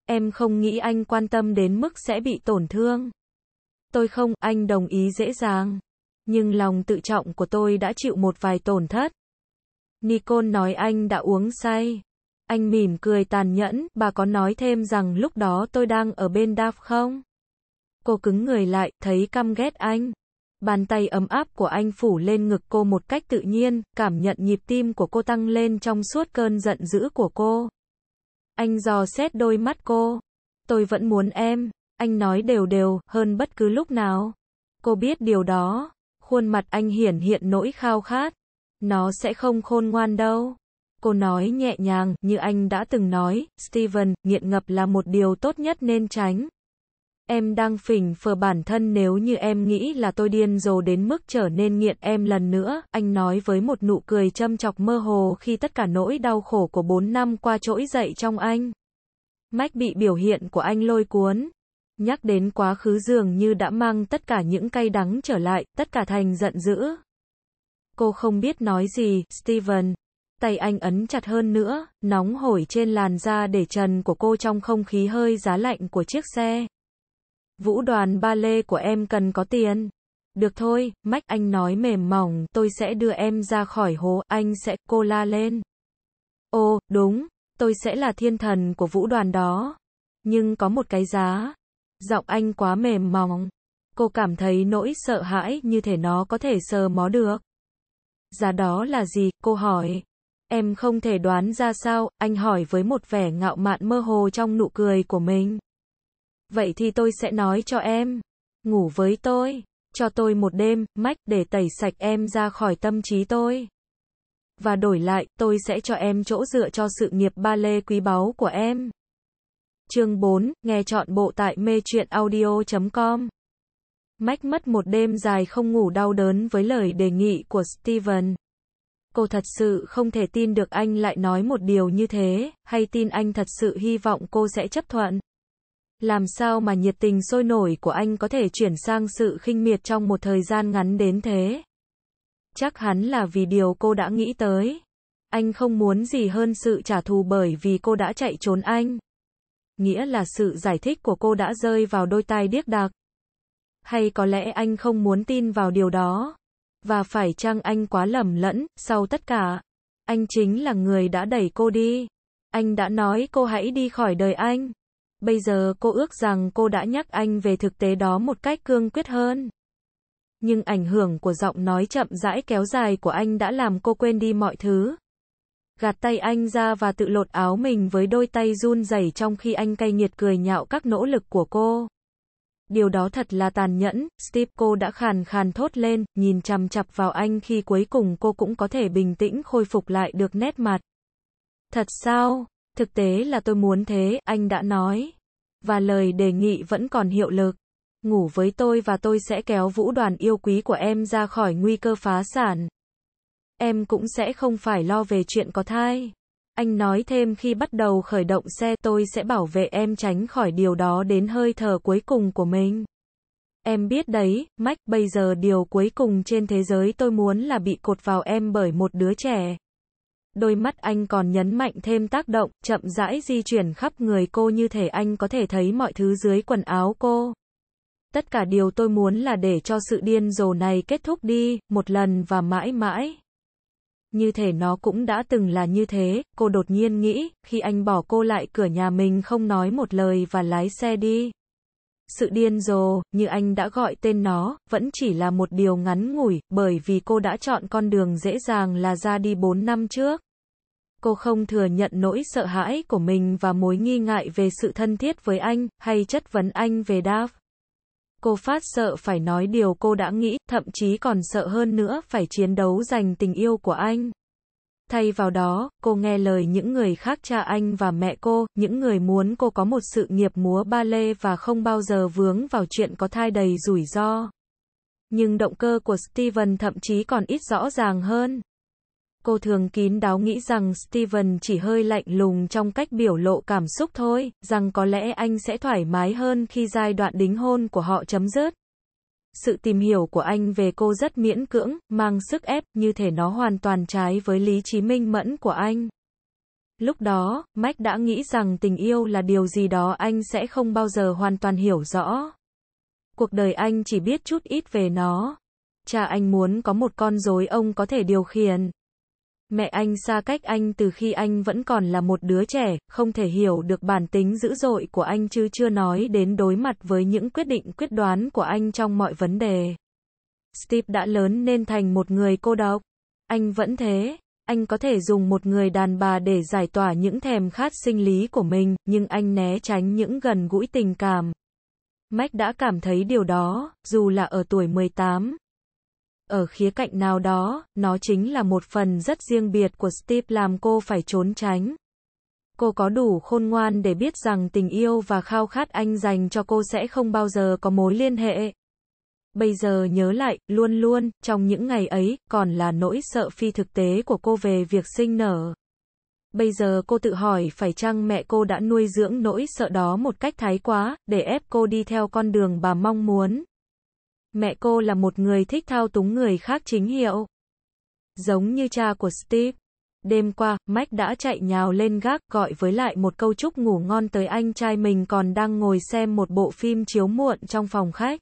Em không nghĩ anh quan tâm đến mức sẽ bị tổn thương. Tôi không, anh đồng ý dễ dàng. Nhưng lòng tự trọng của tôi đã chịu một vài tổn thất. Nicole nói anh đã uống say. Anh mỉm cười tàn nhẫn, bà có nói thêm rằng lúc đó tôi đang ở bên daph không? Cô cứng người lại, thấy căm ghét anh. Bàn tay ấm áp của anh phủ lên ngực cô một cách tự nhiên, cảm nhận nhịp tim của cô tăng lên trong suốt cơn giận dữ của cô. Anh dò xét đôi mắt cô. Tôi vẫn muốn em, anh nói đều đều, hơn bất cứ lúc nào. Cô biết điều đó, khuôn mặt anh hiển hiện nỗi khao khát. Nó sẽ không khôn ngoan đâu. Cô nói nhẹ nhàng, như anh đã từng nói, Steven, nghiện ngập là một điều tốt nhất nên tránh. Em đang phỉnh phờ bản thân nếu như em nghĩ là tôi điên rồ đến mức trở nên nghiện em lần nữa, anh nói với một nụ cười châm chọc mơ hồ khi tất cả nỗi đau khổ của 4 năm qua trỗi dậy trong anh. Mách bị biểu hiện của anh lôi cuốn. Nhắc đến quá khứ dường như đã mang tất cả những cay đắng trở lại, tất cả thành giận dữ. Cô không biết nói gì, Steven tay anh ấn chặt hơn nữa, nóng hổi trên làn da để trần của cô trong không khí hơi giá lạnh của chiếc xe. Vũ đoàn ba lê của em cần có tiền. Được thôi, mách anh nói mềm mỏng, tôi sẽ đưa em ra khỏi hố, anh sẽ, cô la lên. Ồ, đúng, tôi sẽ là thiên thần của vũ đoàn đó. Nhưng có một cái giá. Giọng anh quá mềm mỏng. Cô cảm thấy nỗi sợ hãi như thể nó có thể sờ mó được. Giá đó là gì, cô hỏi. Em không thể đoán ra sao, anh hỏi với một vẻ ngạo mạn mơ hồ trong nụ cười của mình. Vậy thì tôi sẽ nói cho em. Ngủ với tôi. Cho tôi một đêm, mách, để tẩy sạch em ra khỏi tâm trí tôi. Và đổi lại, tôi sẽ cho em chỗ dựa cho sự nghiệp ba lê quý báu của em. Chương 4, nghe chọn bộ tại mê chuyện audio.com Mách mất một đêm dài không ngủ đau đớn với lời đề nghị của Steven. Cô thật sự không thể tin được anh lại nói một điều như thế, hay tin anh thật sự hy vọng cô sẽ chấp thuận. Làm sao mà nhiệt tình sôi nổi của anh có thể chuyển sang sự khinh miệt trong một thời gian ngắn đến thế? Chắc hắn là vì điều cô đã nghĩ tới. Anh không muốn gì hơn sự trả thù bởi vì cô đã chạy trốn anh. Nghĩa là sự giải thích của cô đã rơi vào đôi tai điếc đặc. Hay có lẽ anh không muốn tin vào điều đó, và phải chăng anh quá lầm lẫn, sau tất cả, anh chính là người đã đẩy cô đi. Anh đã nói cô hãy đi khỏi đời anh. Bây giờ cô ước rằng cô đã nhắc anh về thực tế đó một cách cương quyết hơn. Nhưng ảnh hưởng của giọng nói chậm rãi kéo dài của anh đã làm cô quên đi mọi thứ. Gạt tay anh ra và tự lột áo mình với đôi tay run rẩy trong khi anh cay nghiệt cười nhạo các nỗ lực của cô điều đó thật là tàn nhẫn, Steve cô đã khàn khàn thốt lên, nhìn chằm chặp vào anh khi cuối cùng cô cũng có thể bình tĩnh khôi phục lại được nét mặt. Thật sao? Thực tế là tôi muốn thế, anh đã nói. Và lời đề nghị vẫn còn hiệu lực. Ngủ với tôi và tôi sẽ kéo vũ đoàn yêu quý của em ra khỏi nguy cơ phá sản. Em cũng sẽ không phải lo về chuyện có thai. Anh nói thêm khi bắt đầu khởi động xe tôi sẽ bảo vệ em tránh khỏi điều đó đến hơi thở cuối cùng của mình. Em biết đấy, Mách, bây giờ điều cuối cùng trên thế giới tôi muốn là bị cột vào em bởi một đứa trẻ. Đôi mắt anh còn nhấn mạnh thêm tác động, chậm rãi di chuyển khắp người cô như thể anh có thể thấy mọi thứ dưới quần áo cô. Tất cả điều tôi muốn là để cho sự điên rồ này kết thúc đi, một lần và mãi mãi như thể nó cũng đã từng là như thế, cô đột nhiên nghĩ, khi anh bỏ cô lại cửa nhà mình không nói một lời và lái xe đi. Sự điên rồ, như anh đã gọi tên nó, vẫn chỉ là một điều ngắn ngủi, bởi vì cô đã chọn con đường dễ dàng là ra đi 4 năm trước. Cô không thừa nhận nỗi sợ hãi của mình và mối nghi ngại về sự thân thiết với anh, hay chất vấn anh về Dav. Cô phát sợ phải nói điều cô đã nghĩ, thậm chí còn sợ hơn nữa phải chiến đấu giành tình yêu của anh. Thay vào đó, cô nghe lời những người khác cha anh và mẹ cô, những người muốn cô có một sự nghiệp múa ba lê và không bao giờ vướng vào chuyện có thai đầy rủi ro. Nhưng động cơ của Steven thậm chí còn ít rõ ràng hơn cô thường kín đáo nghĩ rằng Steven chỉ hơi lạnh lùng trong cách biểu lộ cảm xúc thôi, rằng có lẽ anh sẽ thoải mái hơn khi giai đoạn đính hôn của họ chấm dứt. Sự tìm hiểu của anh về cô rất miễn cưỡng, mang sức ép, như thể nó hoàn toàn trái với lý trí minh mẫn của anh. Lúc đó, Mike đã nghĩ rằng tình yêu là điều gì đó anh sẽ không bao giờ hoàn toàn hiểu rõ. Cuộc đời anh chỉ biết chút ít về nó. Cha anh muốn có một con rối ông có thể điều khiển, Mẹ anh xa cách anh từ khi anh vẫn còn là một đứa trẻ, không thể hiểu được bản tính dữ dội của anh chứ chưa nói đến đối mặt với những quyết định quyết đoán của anh trong mọi vấn đề. Steve đã lớn nên thành một người cô độc. Anh vẫn thế. Anh có thể dùng một người đàn bà để giải tỏa những thèm khát sinh lý của mình, nhưng anh né tránh những gần gũi tình cảm. Mac đã cảm thấy điều đó, dù là ở tuổi 18, ở khía cạnh nào đó, nó chính là một phần rất riêng biệt của Steve làm cô phải trốn tránh. Cô có đủ khôn ngoan để biết rằng tình yêu và khao khát anh dành cho cô sẽ không bao giờ có mối liên hệ. Bây giờ nhớ lại, luôn luôn, trong những ngày ấy, còn là nỗi sợ phi thực tế của cô về việc sinh nở. Bây giờ cô tự hỏi phải chăng mẹ cô đã nuôi dưỡng nỗi sợ đó một cách thái quá, để ép cô đi theo con đường bà mong muốn. Mẹ cô là một người thích thao túng người khác chính hiệu. Giống như cha của Steve. Đêm qua, Mike đã chạy nhào lên gác gọi với lại một câu chúc ngủ ngon tới anh trai mình còn đang ngồi xem một bộ phim chiếu muộn trong phòng khách.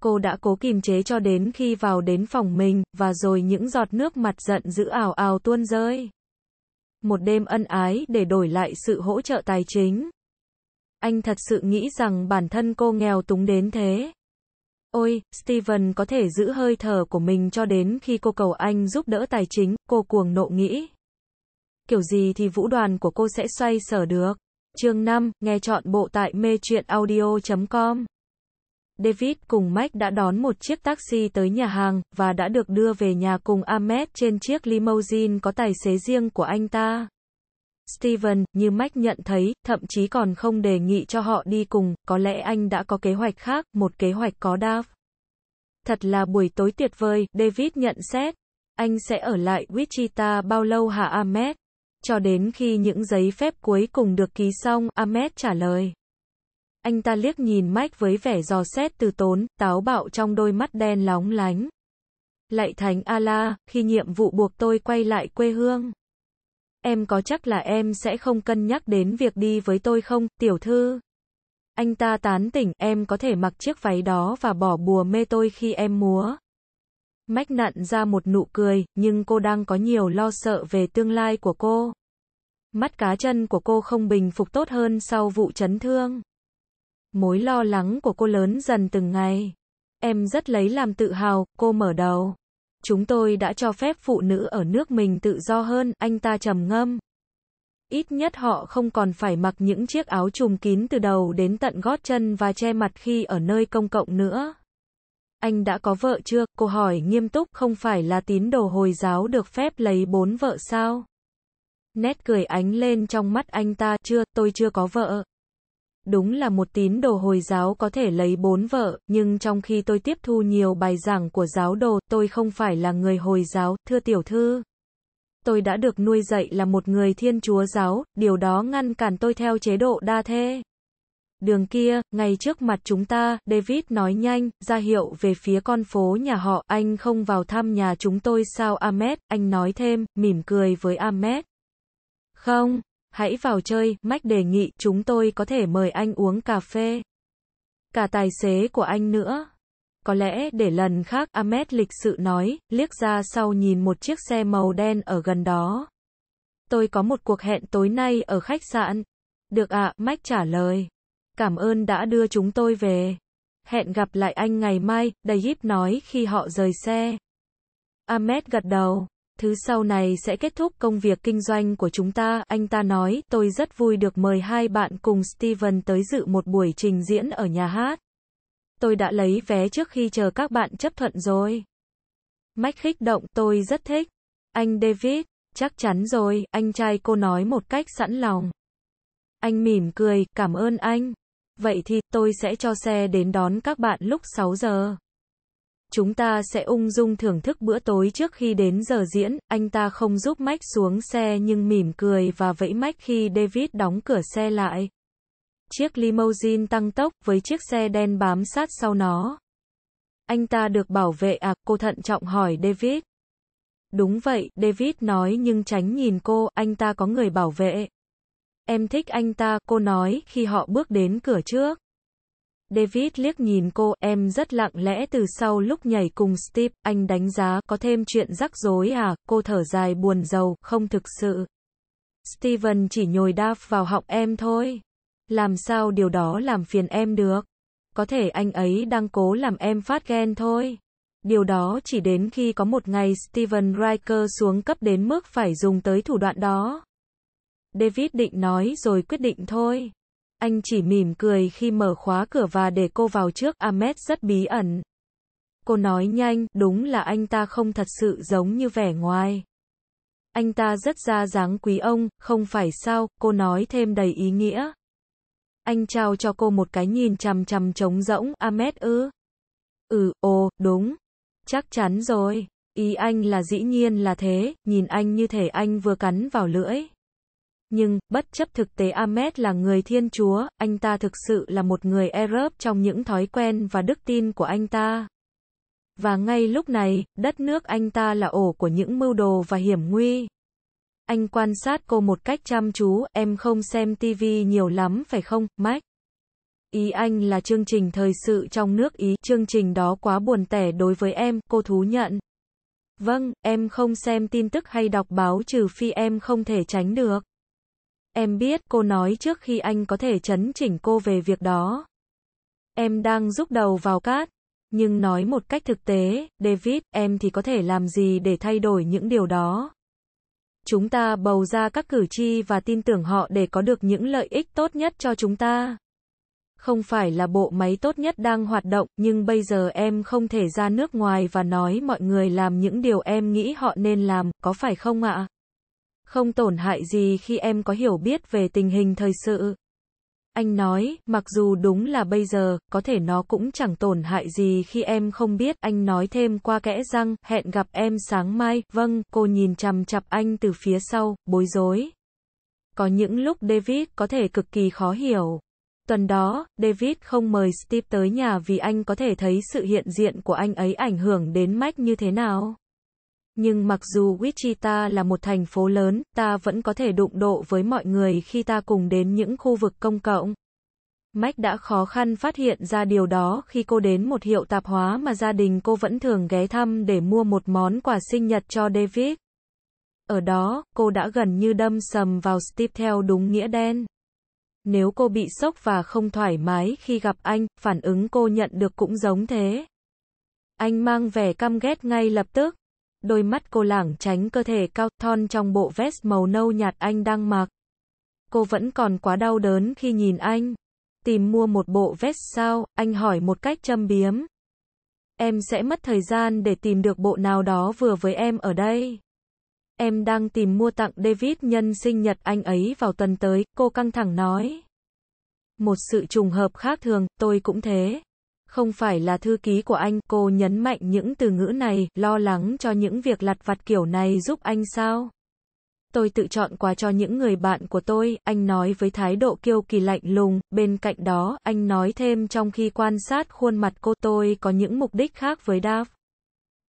Cô đã cố kìm chế cho đến khi vào đến phòng mình, và rồi những giọt nước mặt giận dữ ảo ảo tuôn rơi. Một đêm ân ái để đổi lại sự hỗ trợ tài chính. Anh thật sự nghĩ rằng bản thân cô nghèo túng đến thế. Ôi, Steven có thể giữ hơi thở của mình cho đến khi cô cầu anh giúp đỡ tài chính, cô cuồng nộ nghĩ. Kiểu gì thì vũ đoàn của cô sẽ xoay sở được. Chương 5, nghe chọn bộ tại mê truyện audio.com. David cùng Mike đã đón một chiếc taxi tới nhà hàng, và đã được đưa về nhà cùng Ahmed trên chiếc limousine có tài xế riêng của anh ta. Steven, như mac nhận thấy, thậm chí còn không đề nghị cho họ đi cùng, có lẽ anh đã có kế hoạch khác, một kế hoạch có Dav. Thật là buổi tối tuyệt vời, David nhận xét. Anh sẽ ở lại Wichita bao lâu hả Ahmed? Cho đến khi những giấy phép cuối cùng được ký xong, Ahmed trả lời. Anh ta liếc nhìn Mike với vẻ dò xét từ tốn, táo bạo trong đôi mắt đen lóng lánh. lại thánh Ala, khi nhiệm vụ buộc tôi quay lại quê hương. Em có chắc là em sẽ không cân nhắc đến việc đi với tôi không, tiểu thư? Anh ta tán tỉnh, em có thể mặc chiếc váy đó và bỏ bùa mê tôi khi em múa. Mách nặn ra một nụ cười, nhưng cô đang có nhiều lo sợ về tương lai của cô. Mắt cá chân của cô không bình phục tốt hơn sau vụ chấn thương. Mối lo lắng của cô lớn dần từng ngày. Em rất lấy làm tự hào, cô mở đầu. Chúng tôi đã cho phép phụ nữ ở nước mình tự do hơn, anh ta trầm ngâm. Ít nhất họ không còn phải mặc những chiếc áo trùm kín từ đầu đến tận gót chân và che mặt khi ở nơi công cộng nữa. Anh đã có vợ chưa? Cô hỏi nghiêm túc, không phải là tín đồ Hồi giáo được phép lấy bốn vợ sao? Nét cười ánh lên trong mắt anh ta, chưa, tôi chưa có vợ đúng là một tín đồ Hồi giáo có thể lấy bốn vợ, nhưng trong khi tôi tiếp thu nhiều bài giảng của giáo đồ, tôi không phải là người Hồi giáo, thưa tiểu thư. Tôi đã được nuôi dạy là một người thiên chúa giáo, điều đó ngăn cản tôi theo chế độ đa thê. Đường kia, ngay trước mặt chúng ta, David nói nhanh, ra hiệu về phía con phố nhà họ, anh không vào thăm nhà chúng tôi sao Ahmed, anh nói thêm, mỉm cười với Ahmed. Không, Hãy vào chơi, Mách đề nghị, chúng tôi có thể mời anh uống cà phê. Cả tài xế của anh nữa. Có lẽ để lần khác Ahmed lịch sự nói, liếc ra sau nhìn một chiếc xe màu đen ở gần đó. Tôi có một cuộc hẹn tối nay ở khách sạn. Được ạ, à, Mách trả lời. Cảm ơn đã đưa chúng tôi về. Hẹn gặp lại anh ngày mai, Dayip nói khi họ rời xe. Ahmed gật đầu thứ sau này sẽ kết thúc công việc kinh doanh của chúng ta, anh ta nói, tôi rất vui được mời hai bạn cùng Steven tới dự một buổi trình diễn ở nhà hát. Tôi đã lấy vé trước khi chờ các bạn chấp thuận rồi. Mách khích động, tôi rất thích. Anh David, chắc chắn rồi, anh trai cô nói một cách sẵn lòng. Anh mỉm cười, cảm ơn anh. Vậy thì, tôi sẽ cho xe đến đón các bạn lúc 6 giờ chúng ta sẽ ung dung thưởng thức bữa tối trước khi đến giờ diễn, anh ta không giúp Mike xuống xe nhưng mỉm cười và vẫy Mike khi David đóng cửa xe lại. Chiếc limousine tăng tốc với chiếc xe đen bám sát sau nó. Anh ta được bảo vệ à, cô thận trọng hỏi David. Đúng vậy, David nói nhưng tránh nhìn cô, anh ta có người bảo vệ. Em thích anh ta, cô nói khi họ bước đến cửa trước. David liếc nhìn cô, em rất lặng lẽ từ sau lúc nhảy cùng Steve, anh đánh giá, có thêm chuyện rắc rối à, cô thở dài buồn giàu, không thực sự. Steven chỉ nhồi đaf vào họng em thôi. Làm sao điều đó làm phiền em được? Có thể anh ấy đang cố làm em phát ghen thôi. Điều đó chỉ đến khi có một ngày Steven Riker xuống cấp đến mức phải dùng tới thủ đoạn đó. David định nói rồi quyết định thôi. Anh chỉ mỉm cười khi mở khóa cửa và để cô vào trước. Ahmed rất bí ẩn. Cô nói nhanh, đúng là anh ta không thật sự giống như vẻ ngoài. Anh ta rất ra dáng quý ông, không phải sao, cô nói thêm đầy ý nghĩa. Anh trao cho cô một cái nhìn chằm chằm trống rỗng, Ahmed ư. Ừ, ồ, đúng. Chắc chắn rồi. Ý anh là dĩ nhiên là thế, nhìn anh như thể anh vừa cắn vào lưỡi. Nhưng, bất chấp thực tế Ahmed là người thiên chúa, anh ta thực sự là một người Arab trong những thói quen và đức tin của anh ta. Và ngay lúc này, đất nước anh ta là ổ của những mưu đồ và hiểm nguy. Anh quan sát cô một cách chăm chú, em không xem tivi nhiều lắm phải không, Mike? Ý anh là chương trình thời sự trong nước Ý, chương trình đó quá buồn tẻ đối với em, cô thú nhận. Vâng, em không xem tin tức hay đọc báo trừ phi em không thể tránh được. Em biết cô nói trước khi anh có thể chấn chỉnh cô về việc đó. Em đang rúc đầu vào cát. Nhưng nói một cách thực tế, David, em thì có thể làm gì để thay đổi những điều đó? Chúng ta bầu ra các cử tri và tin tưởng họ để có được những lợi ích tốt nhất cho chúng ta. Không phải là bộ máy tốt nhất đang hoạt động, nhưng bây giờ em không thể ra nước ngoài và nói mọi người làm những điều em nghĩ họ nên làm, có phải không ạ? Không tổn hại gì khi em có hiểu biết về tình hình thời sự. Anh nói, mặc dù đúng là bây giờ, có thể nó cũng chẳng tổn hại gì khi em không biết. Anh nói thêm qua kẽ răng, hẹn gặp em sáng mai. Vâng, cô nhìn chằm chặp anh từ phía sau, bối rối. Có những lúc David có thể cực kỳ khó hiểu. Tuần đó, David không mời Steve tới nhà vì anh có thể thấy sự hiện diện của anh ấy ảnh hưởng đến Mike như thế nào nhưng mặc dù Wichita là một thành phố lớn, ta vẫn có thể đụng độ với mọi người khi ta cùng đến những khu vực công cộng. Mách đã khó khăn phát hiện ra điều đó khi cô đến một hiệu tạp hóa mà gia đình cô vẫn thường ghé thăm để mua một món quà sinh nhật cho David. Ở đó, cô đã gần như đâm sầm vào Steve theo đúng nghĩa đen. Nếu cô bị sốc và không thoải mái khi gặp anh, phản ứng cô nhận được cũng giống thế. Anh mang vẻ căm ghét ngay lập tức đôi mắt cô lảng tránh cơ thể cao thon trong bộ vest màu nâu nhạt anh đang mặc. Cô vẫn còn quá đau đớn khi nhìn anh. Tìm mua một bộ vest sao, anh hỏi một cách châm biếm. Em sẽ mất thời gian để tìm được bộ nào đó vừa với em ở đây. Em đang tìm mua tặng David nhân sinh nhật anh ấy vào tuần tới, cô căng thẳng nói. Một sự trùng hợp khác thường, tôi cũng thế không phải là thư ký của anh, cô nhấn mạnh những từ ngữ này, lo lắng cho những việc lặt vặt kiểu này giúp anh sao? Tôi tự chọn quà cho những người bạn của tôi, anh nói với thái độ kiêu kỳ lạnh lùng, bên cạnh đó, anh nói thêm trong khi quan sát khuôn mặt cô tôi có những mục đích khác với Daf.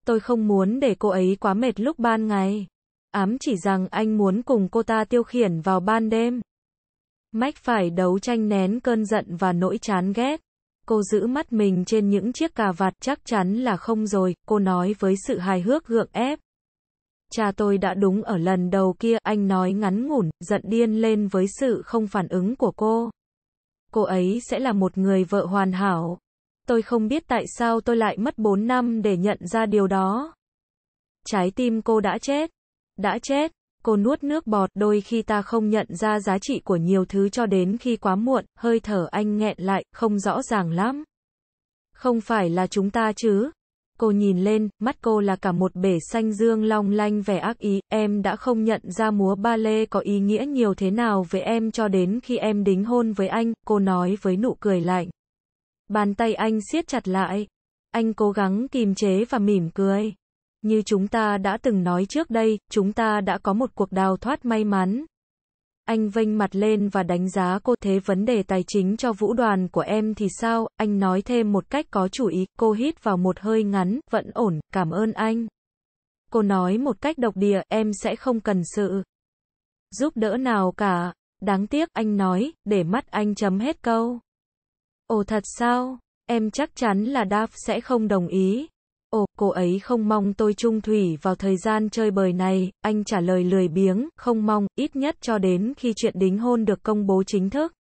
Tôi không muốn để cô ấy quá mệt lúc ban ngày. Ám chỉ rằng anh muốn cùng cô ta tiêu khiển vào ban đêm. Mách phải đấu tranh nén cơn giận và nỗi chán ghét cô giữ mắt mình trên những chiếc cà vạt chắc chắn là không rồi, cô nói với sự hài hước gượng ép. Cha tôi đã đúng ở lần đầu kia, anh nói ngắn ngủn, giận điên lên với sự không phản ứng của cô. Cô ấy sẽ là một người vợ hoàn hảo. Tôi không biết tại sao tôi lại mất 4 năm để nhận ra điều đó. Trái tim cô đã chết. Đã chết cô nuốt nước bọt, đôi khi ta không nhận ra giá trị của nhiều thứ cho đến khi quá muộn, hơi thở anh nghẹn lại, không rõ ràng lắm. Không phải là chúng ta chứ? Cô nhìn lên, mắt cô là cả một bể xanh dương long lanh vẻ ác ý, em đã không nhận ra múa ba lê có ý nghĩa nhiều thế nào với em cho đến khi em đính hôn với anh, cô nói với nụ cười lạnh. Bàn tay anh siết chặt lại, anh cố gắng kìm chế và mỉm cười. Như chúng ta đã từng nói trước đây, chúng ta đã có một cuộc đào thoát may mắn. Anh vênh mặt lên và đánh giá cô thế vấn đề tài chính cho vũ đoàn của em thì sao, anh nói thêm một cách có chủ ý, cô hít vào một hơi ngắn, vẫn ổn, cảm ơn anh. Cô nói một cách độc địa, em sẽ không cần sự giúp đỡ nào cả. Đáng tiếc, anh nói, để mắt anh chấm hết câu. Ồ thật sao, em chắc chắn là Daf sẽ không đồng ý. Ồ, cô ấy không mong tôi trung thủy vào thời gian chơi bời này, anh trả lời lười biếng, không mong, ít nhất cho đến khi chuyện đính hôn được công bố chính thức.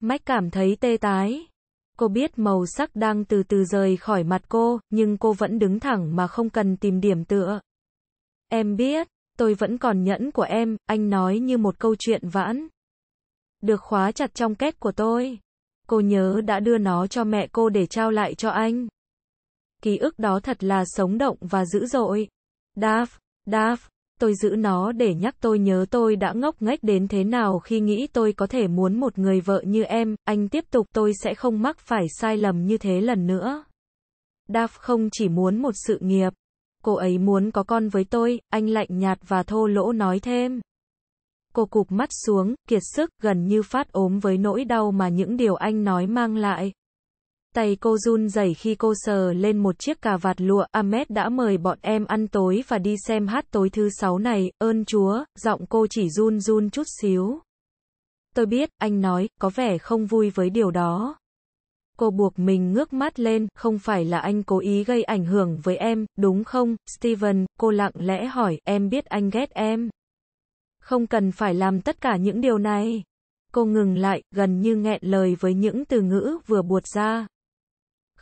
Mách cảm thấy tê tái. Cô biết màu sắc đang từ từ rời khỏi mặt cô, nhưng cô vẫn đứng thẳng mà không cần tìm điểm tựa. Em biết, tôi vẫn còn nhẫn của em, anh nói như một câu chuyện vãn. Được khóa chặt trong két của tôi. Cô nhớ đã đưa nó cho mẹ cô để trao lại cho anh ký ức đó thật là sống động và dữ dội. Daft, Daft, tôi giữ nó để nhắc tôi nhớ tôi đã ngốc nghếch đến thế nào khi nghĩ tôi có thể muốn một người vợ như em, anh tiếp tục tôi sẽ không mắc phải sai lầm như thế lần nữa. Daft không chỉ muốn một sự nghiệp. Cô ấy muốn có con với tôi, anh lạnh nhạt và thô lỗ nói thêm. Cô cụp mắt xuống, kiệt sức, gần như phát ốm với nỗi đau mà những điều anh nói mang lại tay cô run rẩy khi cô sờ lên một chiếc cà vạt lụa. Ahmed đã mời bọn em ăn tối và đi xem hát tối thứ sáu này, ơn chúa, giọng cô chỉ run run chút xíu. Tôi biết, anh nói, có vẻ không vui với điều đó. Cô buộc mình ngước mắt lên, không phải là anh cố ý gây ảnh hưởng với em, đúng không, Steven, cô lặng lẽ hỏi, em biết anh ghét em. Không cần phải làm tất cả những điều này. Cô ngừng lại, gần như nghẹn lời với những từ ngữ vừa buột ra.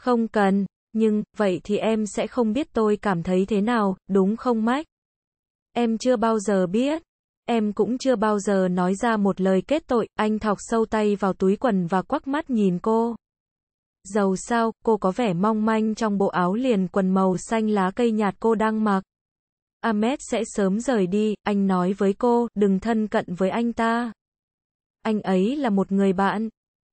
Không cần, nhưng, vậy thì em sẽ không biết tôi cảm thấy thế nào, đúng không Mách? Em chưa bao giờ biết. Em cũng chưa bao giờ nói ra một lời kết tội, anh thọc sâu tay vào túi quần và quắc mắt nhìn cô. Dầu sao, cô có vẻ mong manh trong bộ áo liền quần màu xanh lá cây nhạt cô đang mặc. Ahmed sẽ sớm rời đi, anh nói với cô, đừng thân cận với anh ta. Anh ấy là một người bạn.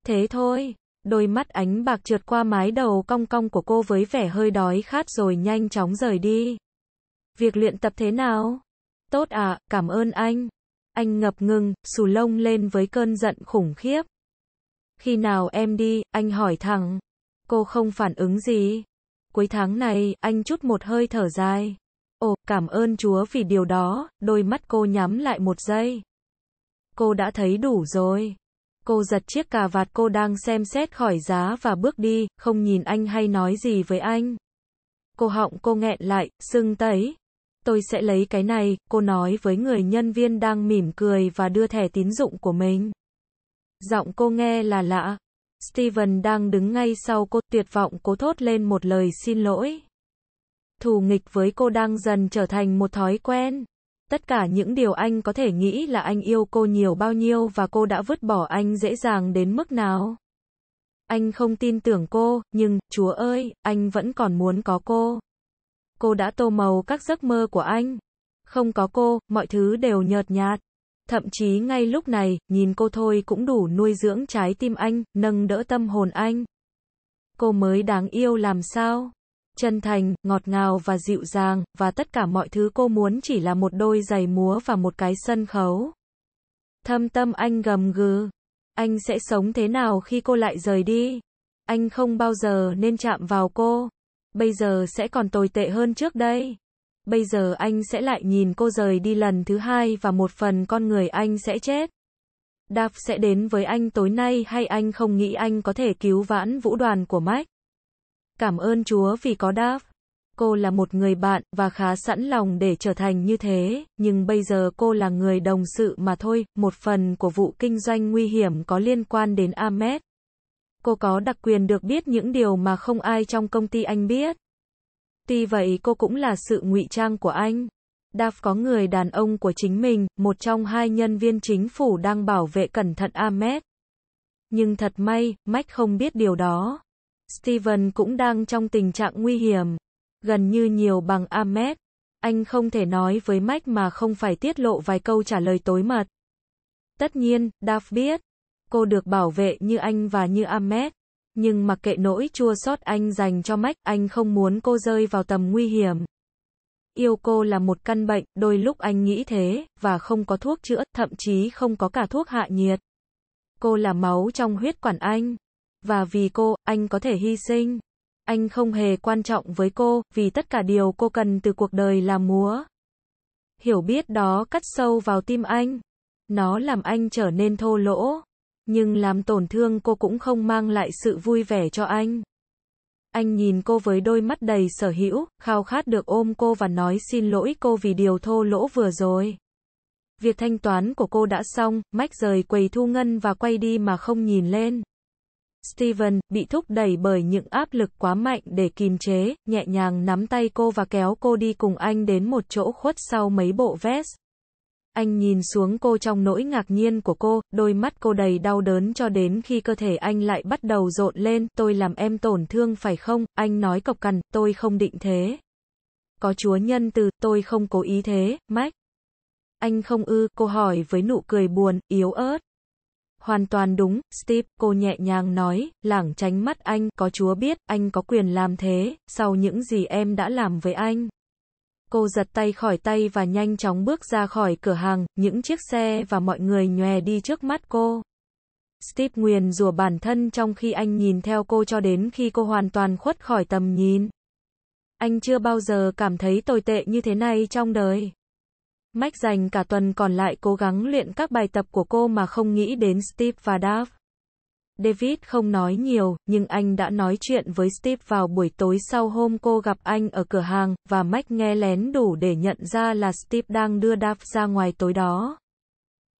Thế thôi đôi mắt ánh bạc trượt qua mái đầu cong cong của cô với vẻ hơi đói khát rồi nhanh chóng rời đi. Việc luyện tập thế nào? Tốt à, cảm ơn anh. Anh ngập ngừng, xù lông lên với cơn giận khủng khiếp. Khi nào em đi, anh hỏi thẳng. Cô không phản ứng gì. Cuối tháng này, anh chút một hơi thở dài. Ồ, cảm ơn Chúa vì điều đó, đôi mắt cô nhắm lại một giây. Cô đã thấy đủ rồi. Cô giật chiếc cà vạt cô đang xem xét khỏi giá và bước đi, không nhìn anh hay nói gì với anh. Cô họng cô nghẹn lại, sưng tấy. Tôi sẽ lấy cái này, cô nói với người nhân viên đang mỉm cười và đưa thẻ tín dụng của mình. Giọng cô nghe là lạ. Steven đang đứng ngay sau cô tuyệt vọng cố thốt lên một lời xin lỗi. Thù nghịch với cô đang dần trở thành một thói quen. Tất cả những điều anh có thể nghĩ là anh yêu cô nhiều bao nhiêu và cô đã vứt bỏ anh dễ dàng đến mức nào. Anh không tin tưởng cô, nhưng, Chúa ơi, anh vẫn còn muốn có cô. Cô đã tô màu các giấc mơ của anh. Không có cô, mọi thứ đều nhợt nhạt. Thậm chí ngay lúc này, nhìn cô thôi cũng đủ nuôi dưỡng trái tim anh, nâng đỡ tâm hồn anh. Cô mới đáng yêu làm sao? chân thành, ngọt ngào và dịu dàng, và tất cả mọi thứ cô muốn chỉ là một đôi giày múa và một cái sân khấu. Thâm tâm anh gầm gừ. Anh sẽ sống thế nào khi cô lại rời đi? Anh không bao giờ nên chạm vào cô. Bây giờ sẽ còn tồi tệ hơn trước đây. Bây giờ anh sẽ lại nhìn cô rời đi lần thứ hai và một phần con người anh sẽ chết. Đạp sẽ đến với anh tối nay hay anh không nghĩ anh có thể cứu vãn vũ đoàn của Mách? Cảm ơn Chúa vì có Dave. Cô là một người bạn và khá sẵn lòng để trở thành như thế, nhưng bây giờ cô là người đồng sự mà thôi, một phần của vụ kinh doanh nguy hiểm có liên quan đến Ahmed. Cô có đặc quyền được biết những điều mà không ai trong công ty anh biết. Tuy vậy cô cũng là sự ngụy trang của anh. Daf có người đàn ông của chính mình, một trong hai nhân viên chính phủ đang bảo vệ cẩn thận Ahmed. Nhưng thật may, Mách không biết điều đó. Steven cũng đang trong tình trạng nguy hiểm, gần như nhiều bằng Ahmed. Anh không thể nói với Mike mà không phải tiết lộ vài câu trả lời tối mật. Tất nhiên, Daph biết, cô được bảo vệ như anh và như Ahmed. Nhưng mặc kệ nỗi chua xót anh dành cho Mách, anh không muốn cô rơi vào tầm nguy hiểm. Yêu cô là một căn bệnh, đôi lúc anh nghĩ thế, và không có thuốc chữa, thậm chí không có cả thuốc hạ nhiệt. Cô là máu trong huyết quản anh. Và vì cô, anh có thể hy sinh. Anh không hề quan trọng với cô, vì tất cả điều cô cần từ cuộc đời là múa. Hiểu biết đó cắt sâu vào tim anh. Nó làm anh trở nên thô lỗ. Nhưng làm tổn thương cô cũng không mang lại sự vui vẻ cho anh. Anh nhìn cô với đôi mắt đầy sở hữu, khao khát được ôm cô và nói xin lỗi cô vì điều thô lỗ vừa rồi. Việc thanh toán của cô đã xong, Mách rời quầy thu ngân và quay đi mà không nhìn lên. Steven, bị thúc đẩy bởi những áp lực quá mạnh để kìm chế, nhẹ nhàng nắm tay cô và kéo cô đi cùng anh đến một chỗ khuất sau mấy bộ vest. Anh nhìn xuống cô trong nỗi ngạc nhiên của cô, đôi mắt cô đầy đau đớn cho đến khi cơ thể anh lại bắt đầu rộn lên, tôi làm em tổn thương phải không, anh nói cộc cằn, tôi không định thế. Có chúa nhân từ, tôi không cố ý thế, Mách. Anh không ư, cô hỏi với nụ cười buồn, yếu ớt. Hoàn toàn đúng, Steve, cô nhẹ nhàng nói, lảng tránh mắt anh, có chúa biết, anh có quyền làm thế, sau những gì em đã làm với anh. Cô giật tay khỏi tay và nhanh chóng bước ra khỏi cửa hàng, những chiếc xe và mọi người nhòe đi trước mắt cô. Steve nguyền rủa bản thân trong khi anh nhìn theo cô cho đến khi cô hoàn toàn khuất khỏi tầm nhìn. Anh chưa bao giờ cảm thấy tồi tệ như thế này trong đời. Mách dành cả tuần còn lại cố gắng luyện các bài tập của cô mà không nghĩ đến Steve và Dave. David không nói nhiều, nhưng anh đã nói chuyện với Steve vào buổi tối sau hôm cô gặp anh ở cửa hàng, và Mách nghe lén đủ để nhận ra là Steve đang đưa Dave ra ngoài tối đó.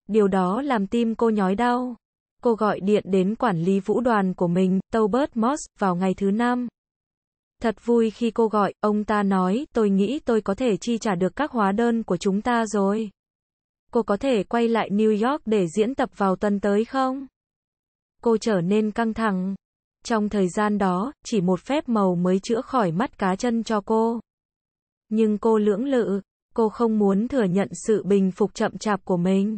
Điều đó làm tim cô nhói đau. Cô gọi điện đến quản lý vũ đoàn của mình, Taubert Moss, vào ngày thứ năm. Thật vui khi cô gọi, ông ta nói, tôi nghĩ tôi có thể chi trả được các hóa đơn của chúng ta rồi. Cô có thể quay lại New York để diễn tập vào tuần tới không? Cô trở nên căng thẳng. Trong thời gian đó, chỉ một phép màu mới chữa khỏi mắt cá chân cho cô. Nhưng cô lưỡng lự, cô không muốn thừa nhận sự bình phục chậm chạp của mình.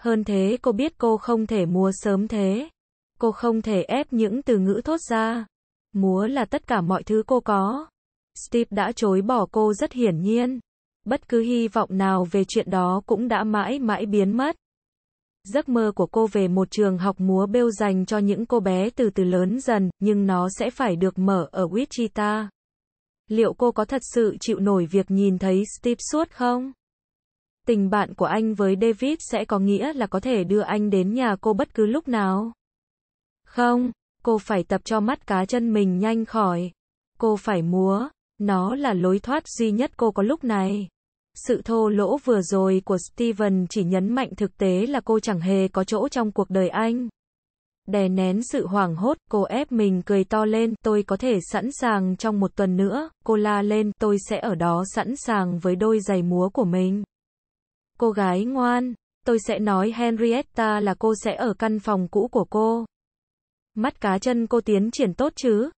Hơn thế cô biết cô không thể mua sớm thế. Cô không thể ép những từ ngữ thốt ra. Múa là tất cả mọi thứ cô có. Steve đã chối bỏ cô rất hiển nhiên. Bất cứ hy vọng nào về chuyện đó cũng đã mãi mãi biến mất. Giấc mơ của cô về một trường học múa bêu dành cho những cô bé từ từ lớn dần, nhưng nó sẽ phải được mở ở Wichita. Liệu cô có thật sự chịu nổi việc nhìn thấy Steve suốt không? Tình bạn của anh với David sẽ có nghĩa là có thể đưa anh đến nhà cô bất cứ lúc nào. Không, cô phải tập cho mắt cá chân mình nhanh khỏi. Cô phải múa, nó là lối thoát duy nhất cô có lúc này. Sự thô lỗ vừa rồi của Steven chỉ nhấn mạnh thực tế là cô chẳng hề có chỗ trong cuộc đời anh. Đè nén sự hoảng hốt, cô ép mình cười to lên, tôi có thể sẵn sàng trong một tuần nữa, cô la lên, tôi sẽ ở đó sẵn sàng với đôi giày múa của mình. Cô gái ngoan, tôi sẽ nói Henrietta là cô sẽ ở căn phòng cũ của cô mắt cá chân cô tiến triển tốt chứ?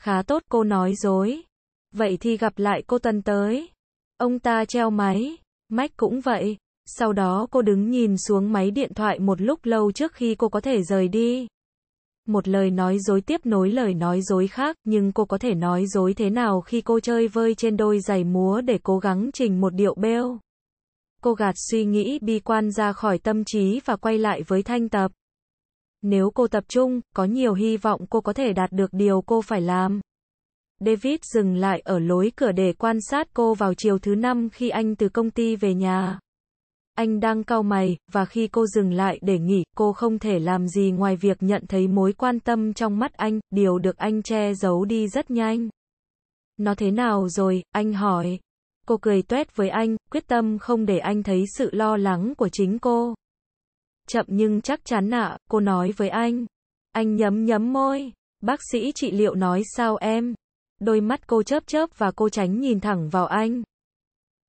Khá tốt cô nói dối. Vậy thì gặp lại cô tuần tới. Ông ta treo máy. Mách cũng vậy. Sau đó cô đứng nhìn xuống máy điện thoại một lúc lâu trước khi cô có thể rời đi. Một lời nói dối tiếp nối lời nói dối khác, nhưng cô có thể nói dối thế nào khi cô chơi vơi trên đôi giày múa để cố gắng trình một điệu bêu. Cô gạt suy nghĩ bi quan ra khỏi tâm trí và quay lại với thanh tập. Nếu cô tập trung, có nhiều hy vọng cô có thể đạt được điều cô phải làm. David dừng lại ở lối cửa để quan sát cô vào chiều thứ năm khi anh từ công ty về nhà. Anh đang cau mày, và khi cô dừng lại để nghỉ, cô không thể làm gì ngoài việc nhận thấy mối quan tâm trong mắt anh, điều được anh che giấu đi rất nhanh. Nó thế nào rồi, anh hỏi. Cô cười toét với anh, quyết tâm không để anh thấy sự lo lắng của chính cô chậm nhưng chắc chắn ạ, cô nói với anh. Anh nhấm nhấm môi, bác sĩ trị liệu nói sao em? Đôi mắt cô chớp chớp và cô tránh nhìn thẳng vào anh.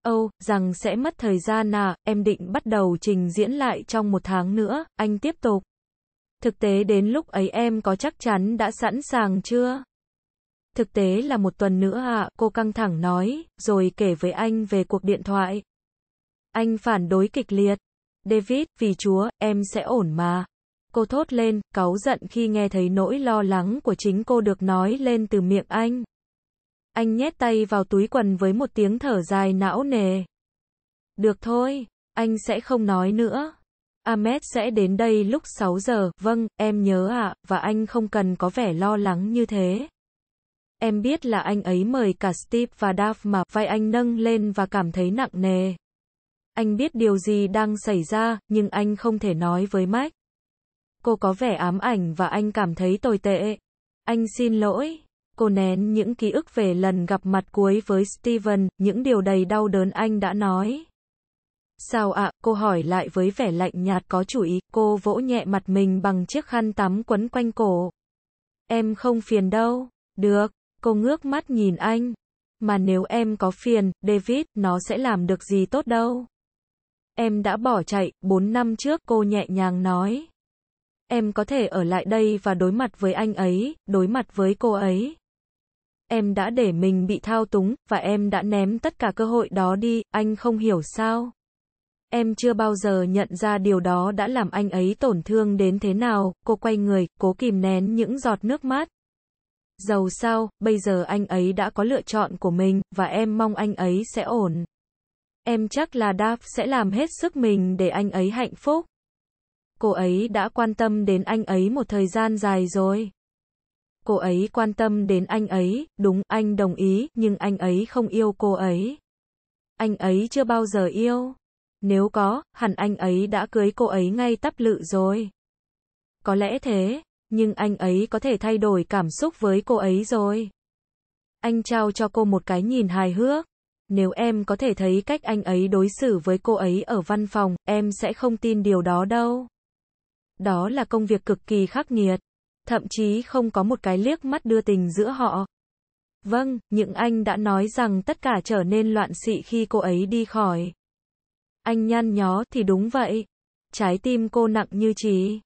Âu, oh, rằng sẽ mất thời gian à, em định bắt đầu trình diễn lại trong một tháng nữa, anh tiếp tục. Thực tế đến lúc ấy em có chắc chắn đã sẵn sàng chưa? Thực tế là một tuần nữa à, cô căng thẳng nói, rồi kể với anh về cuộc điện thoại. Anh phản đối kịch liệt, David, vì Chúa, em sẽ ổn mà. Cô thốt lên, cáu giận khi nghe thấy nỗi lo lắng của chính cô được nói lên từ miệng anh. Anh nhét tay vào túi quần với một tiếng thở dài não nề. Được thôi, anh sẽ không nói nữa. Ahmed sẽ đến đây lúc 6 giờ, vâng, em nhớ ạ, à, và anh không cần có vẻ lo lắng như thế. Em biết là anh ấy mời cả Steve và Daph mà vai anh nâng lên và cảm thấy nặng nề. Anh biết điều gì đang xảy ra, nhưng anh không thể nói với Mách. Cô có vẻ ám ảnh và anh cảm thấy tồi tệ. Anh xin lỗi. Cô nén những ký ức về lần gặp mặt cuối với Steven, những điều đầy đau đớn anh đã nói. Sao ạ, cô hỏi lại với vẻ lạnh nhạt có chủ ý, cô vỗ nhẹ mặt mình bằng chiếc khăn tắm quấn quanh cổ. Em không phiền đâu. Được, cô ngước mắt nhìn anh. Mà nếu em có phiền, David, nó sẽ làm được gì tốt đâu em đã bỏ chạy, 4 năm trước cô nhẹ nhàng nói. Em có thể ở lại đây và đối mặt với anh ấy, đối mặt với cô ấy. Em đã để mình bị thao túng, và em đã ném tất cả cơ hội đó đi, anh không hiểu sao. Em chưa bao giờ nhận ra điều đó đã làm anh ấy tổn thương đến thế nào, cô quay người, cố kìm nén những giọt nước mắt. Dầu sao, bây giờ anh ấy đã có lựa chọn của mình, và em mong anh ấy sẽ ổn. Em chắc là Daph sẽ làm hết sức mình để anh ấy hạnh phúc. Cô ấy đã quan tâm đến anh ấy một thời gian dài rồi. Cô ấy quan tâm đến anh ấy, đúng, anh đồng ý, nhưng anh ấy không yêu cô ấy. Anh ấy chưa bao giờ yêu. Nếu có, hẳn anh ấy đã cưới cô ấy ngay tắp lự rồi. Có lẽ thế, nhưng anh ấy có thể thay đổi cảm xúc với cô ấy rồi. Anh trao cho cô một cái nhìn hài hước. Nếu em có thể thấy cách anh ấy đối xử với cô ấy ở văn phòng, em sẽ không tin điều đó đâu. Đó là công việc cực kỳ khắc nghiệt. Thậm chí không có một cái liếc mắt đưa tình giữa họ. Vâng, những anh đã nói rằng tất cả trở nên loạn xị khi cô ấy đi khỏi. Anh nhăn nhó thì đúng vậy. Trái tim cô nặng như trí.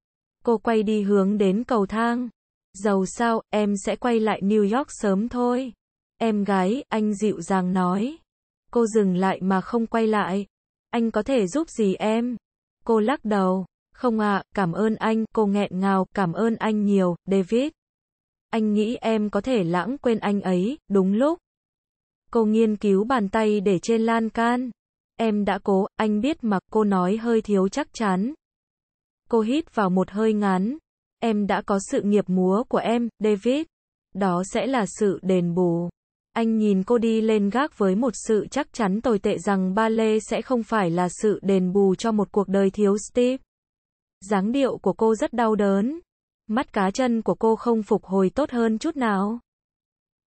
Cô quay đi hướng đến cầu thang. Dầu sao, em sẽ quay lại New York sớm thôi. Em gái, anh dịu dàng nói. Cô dừng lại mà không quay lại. Anh có thể giúp gì em? Cô lắc đầu. Không ạ, à, cảm ơn anh, cô nghẹn ngào, cảm ơn anh nhiều, David. Anh nghĩ em có thể lãng quên anh ấy, đúng lúc. Cô nghiên cứu bàn tay để trên lan can. Em đã cố, anh biết mà, cô nói hơi thiếu chắc chắn. Cô hít vào một hơi ngắn. Em đã có sự nghiệp múa của em, David. Đó sẽ là sự đền bù. Anh nhìn cô đi lên gác với một sự chắc chắn tồi tệ rằng ballet sẽ không phải là sự đền bù cho một cuộc đời thiếu Steve. dáng điệu của cô rất đau đớn. Mắt cá chân của cô không phục hồi tốt hơn chút nào.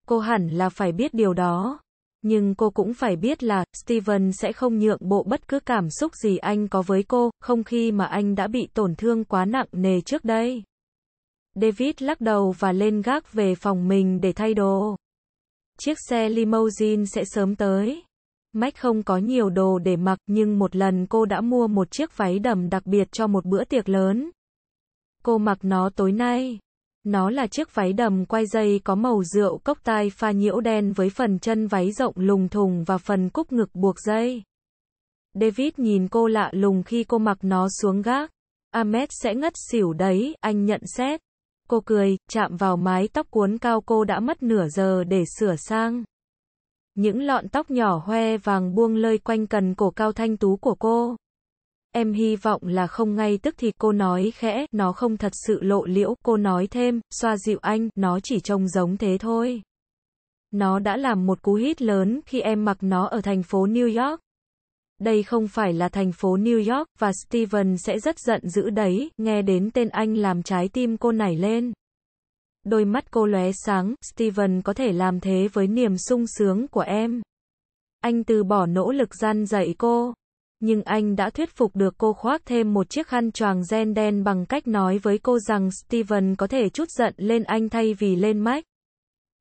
Cô hẳn là phải biết điều đó. Nhưng cô cũng phải biết là, Steven sẽ không nhượng bộ bất cứ cảm xúc gì anh có với cô, không khi mà anh đã bị tổn thương quá nặng nề trước đây. David lắc đầu và lên gác về phòng mình để thay đồ. Chiếc xe limousine sẽ sớm tới. Mách không có nhiều đồ để mặc nhưng một lần cô đã mua một chiếc váy đầm đặc biệt cho một bữa tiệc lớn. Cô mặc nó tối nay. Nó là chiếc váy đầm quai dây có màu rượu cốc tai pha nhiễu đen với phần chân váy rộng lùng thùng và phần cúc ngực buộc dây. David nhìn cô lạ lùng khi cô mặc nó xuống gác. Ahmed sẽ ngất xỉu đấy, anh nhận xét. Cô cười, chạm vào mái tóc cuốn cao cô đã mất nửa giờ để sửa sang. Những lọn tóc nhỏ hoe vàng buông lơi quanh cần cổ cao thanh tú của cô. Em hy vọng là không ngay tức thì cô nói khẽ, nó không thật sự lộ liễu, cô nói thêm, xoa dịu anh, nó chỉ trông giống thế thôi. Nó đã làm một cú hít lớn khi em mặc nó ở thành phố New York đây không phải là thành phố New York và Steven sẽ rất giận dữ đấy, nghe đến tên anh làm trái tim cô nảy lên. Đôi mắt cô lóe sáng, Steven có thể làm thế với niềm sung sướng của em. Anh từ bỏ nỗ lực gian dạy cô, nhưng anh đã thuyết phục được cô khoác thêm một chiếc khăn choàng gen đen bằng cách nói với cô rằng Steven có thể chút giận lên anh thay vì lên Mike.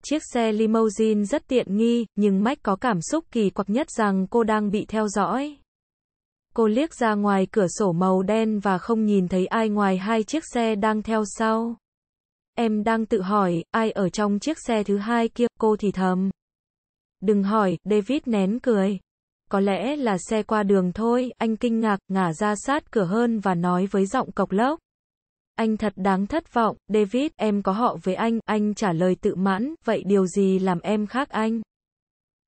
Chiếc xe limousine rất tiện nghi, nhưng Mách có cảm xúc kỳ quặc nhất rằng cô đang bị theo dõi. Cô liếc ra ngoài cửa sổ màu đen và không nhìn thấy ai ngoài hai chiếc xe đang theo sau. Em đang tự hỏi, ai ở trong chiếc xe thứ hai kia, cô thì thầm. Đừng hỏi, David nén cười. Có lẽ là xe qua đường thôi, anh kinh ngạc, ngả ra sát cửa hơn và nói với giọng cộc lốc. Anh thật đáng thất vọng, David, em có họ với anh, anh trả lời tự mãn, vậy điều gì làm em khác anh?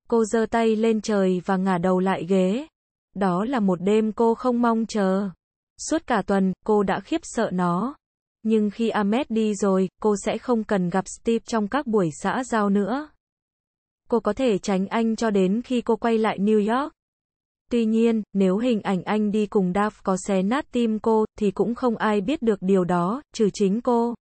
Cô giơ tay lên trời và ngả đầu lại ghế. Đó là một đêm cô không mong chờ. Suốt cả tuần, cô đã khiếp sợ nó. Nhưng khi Ahmed đi rồi, cô sẽ không cần gặp Steve trong các buổi xã giao nữa. Cô có thể tránh anh cho đến khi cô quay lại New York. Tuy nhiên, nếu hình ảnh anh đi cùng Daf có xé nát tim cô, thì cũng không ai biết được điều đó, trừ chính cô.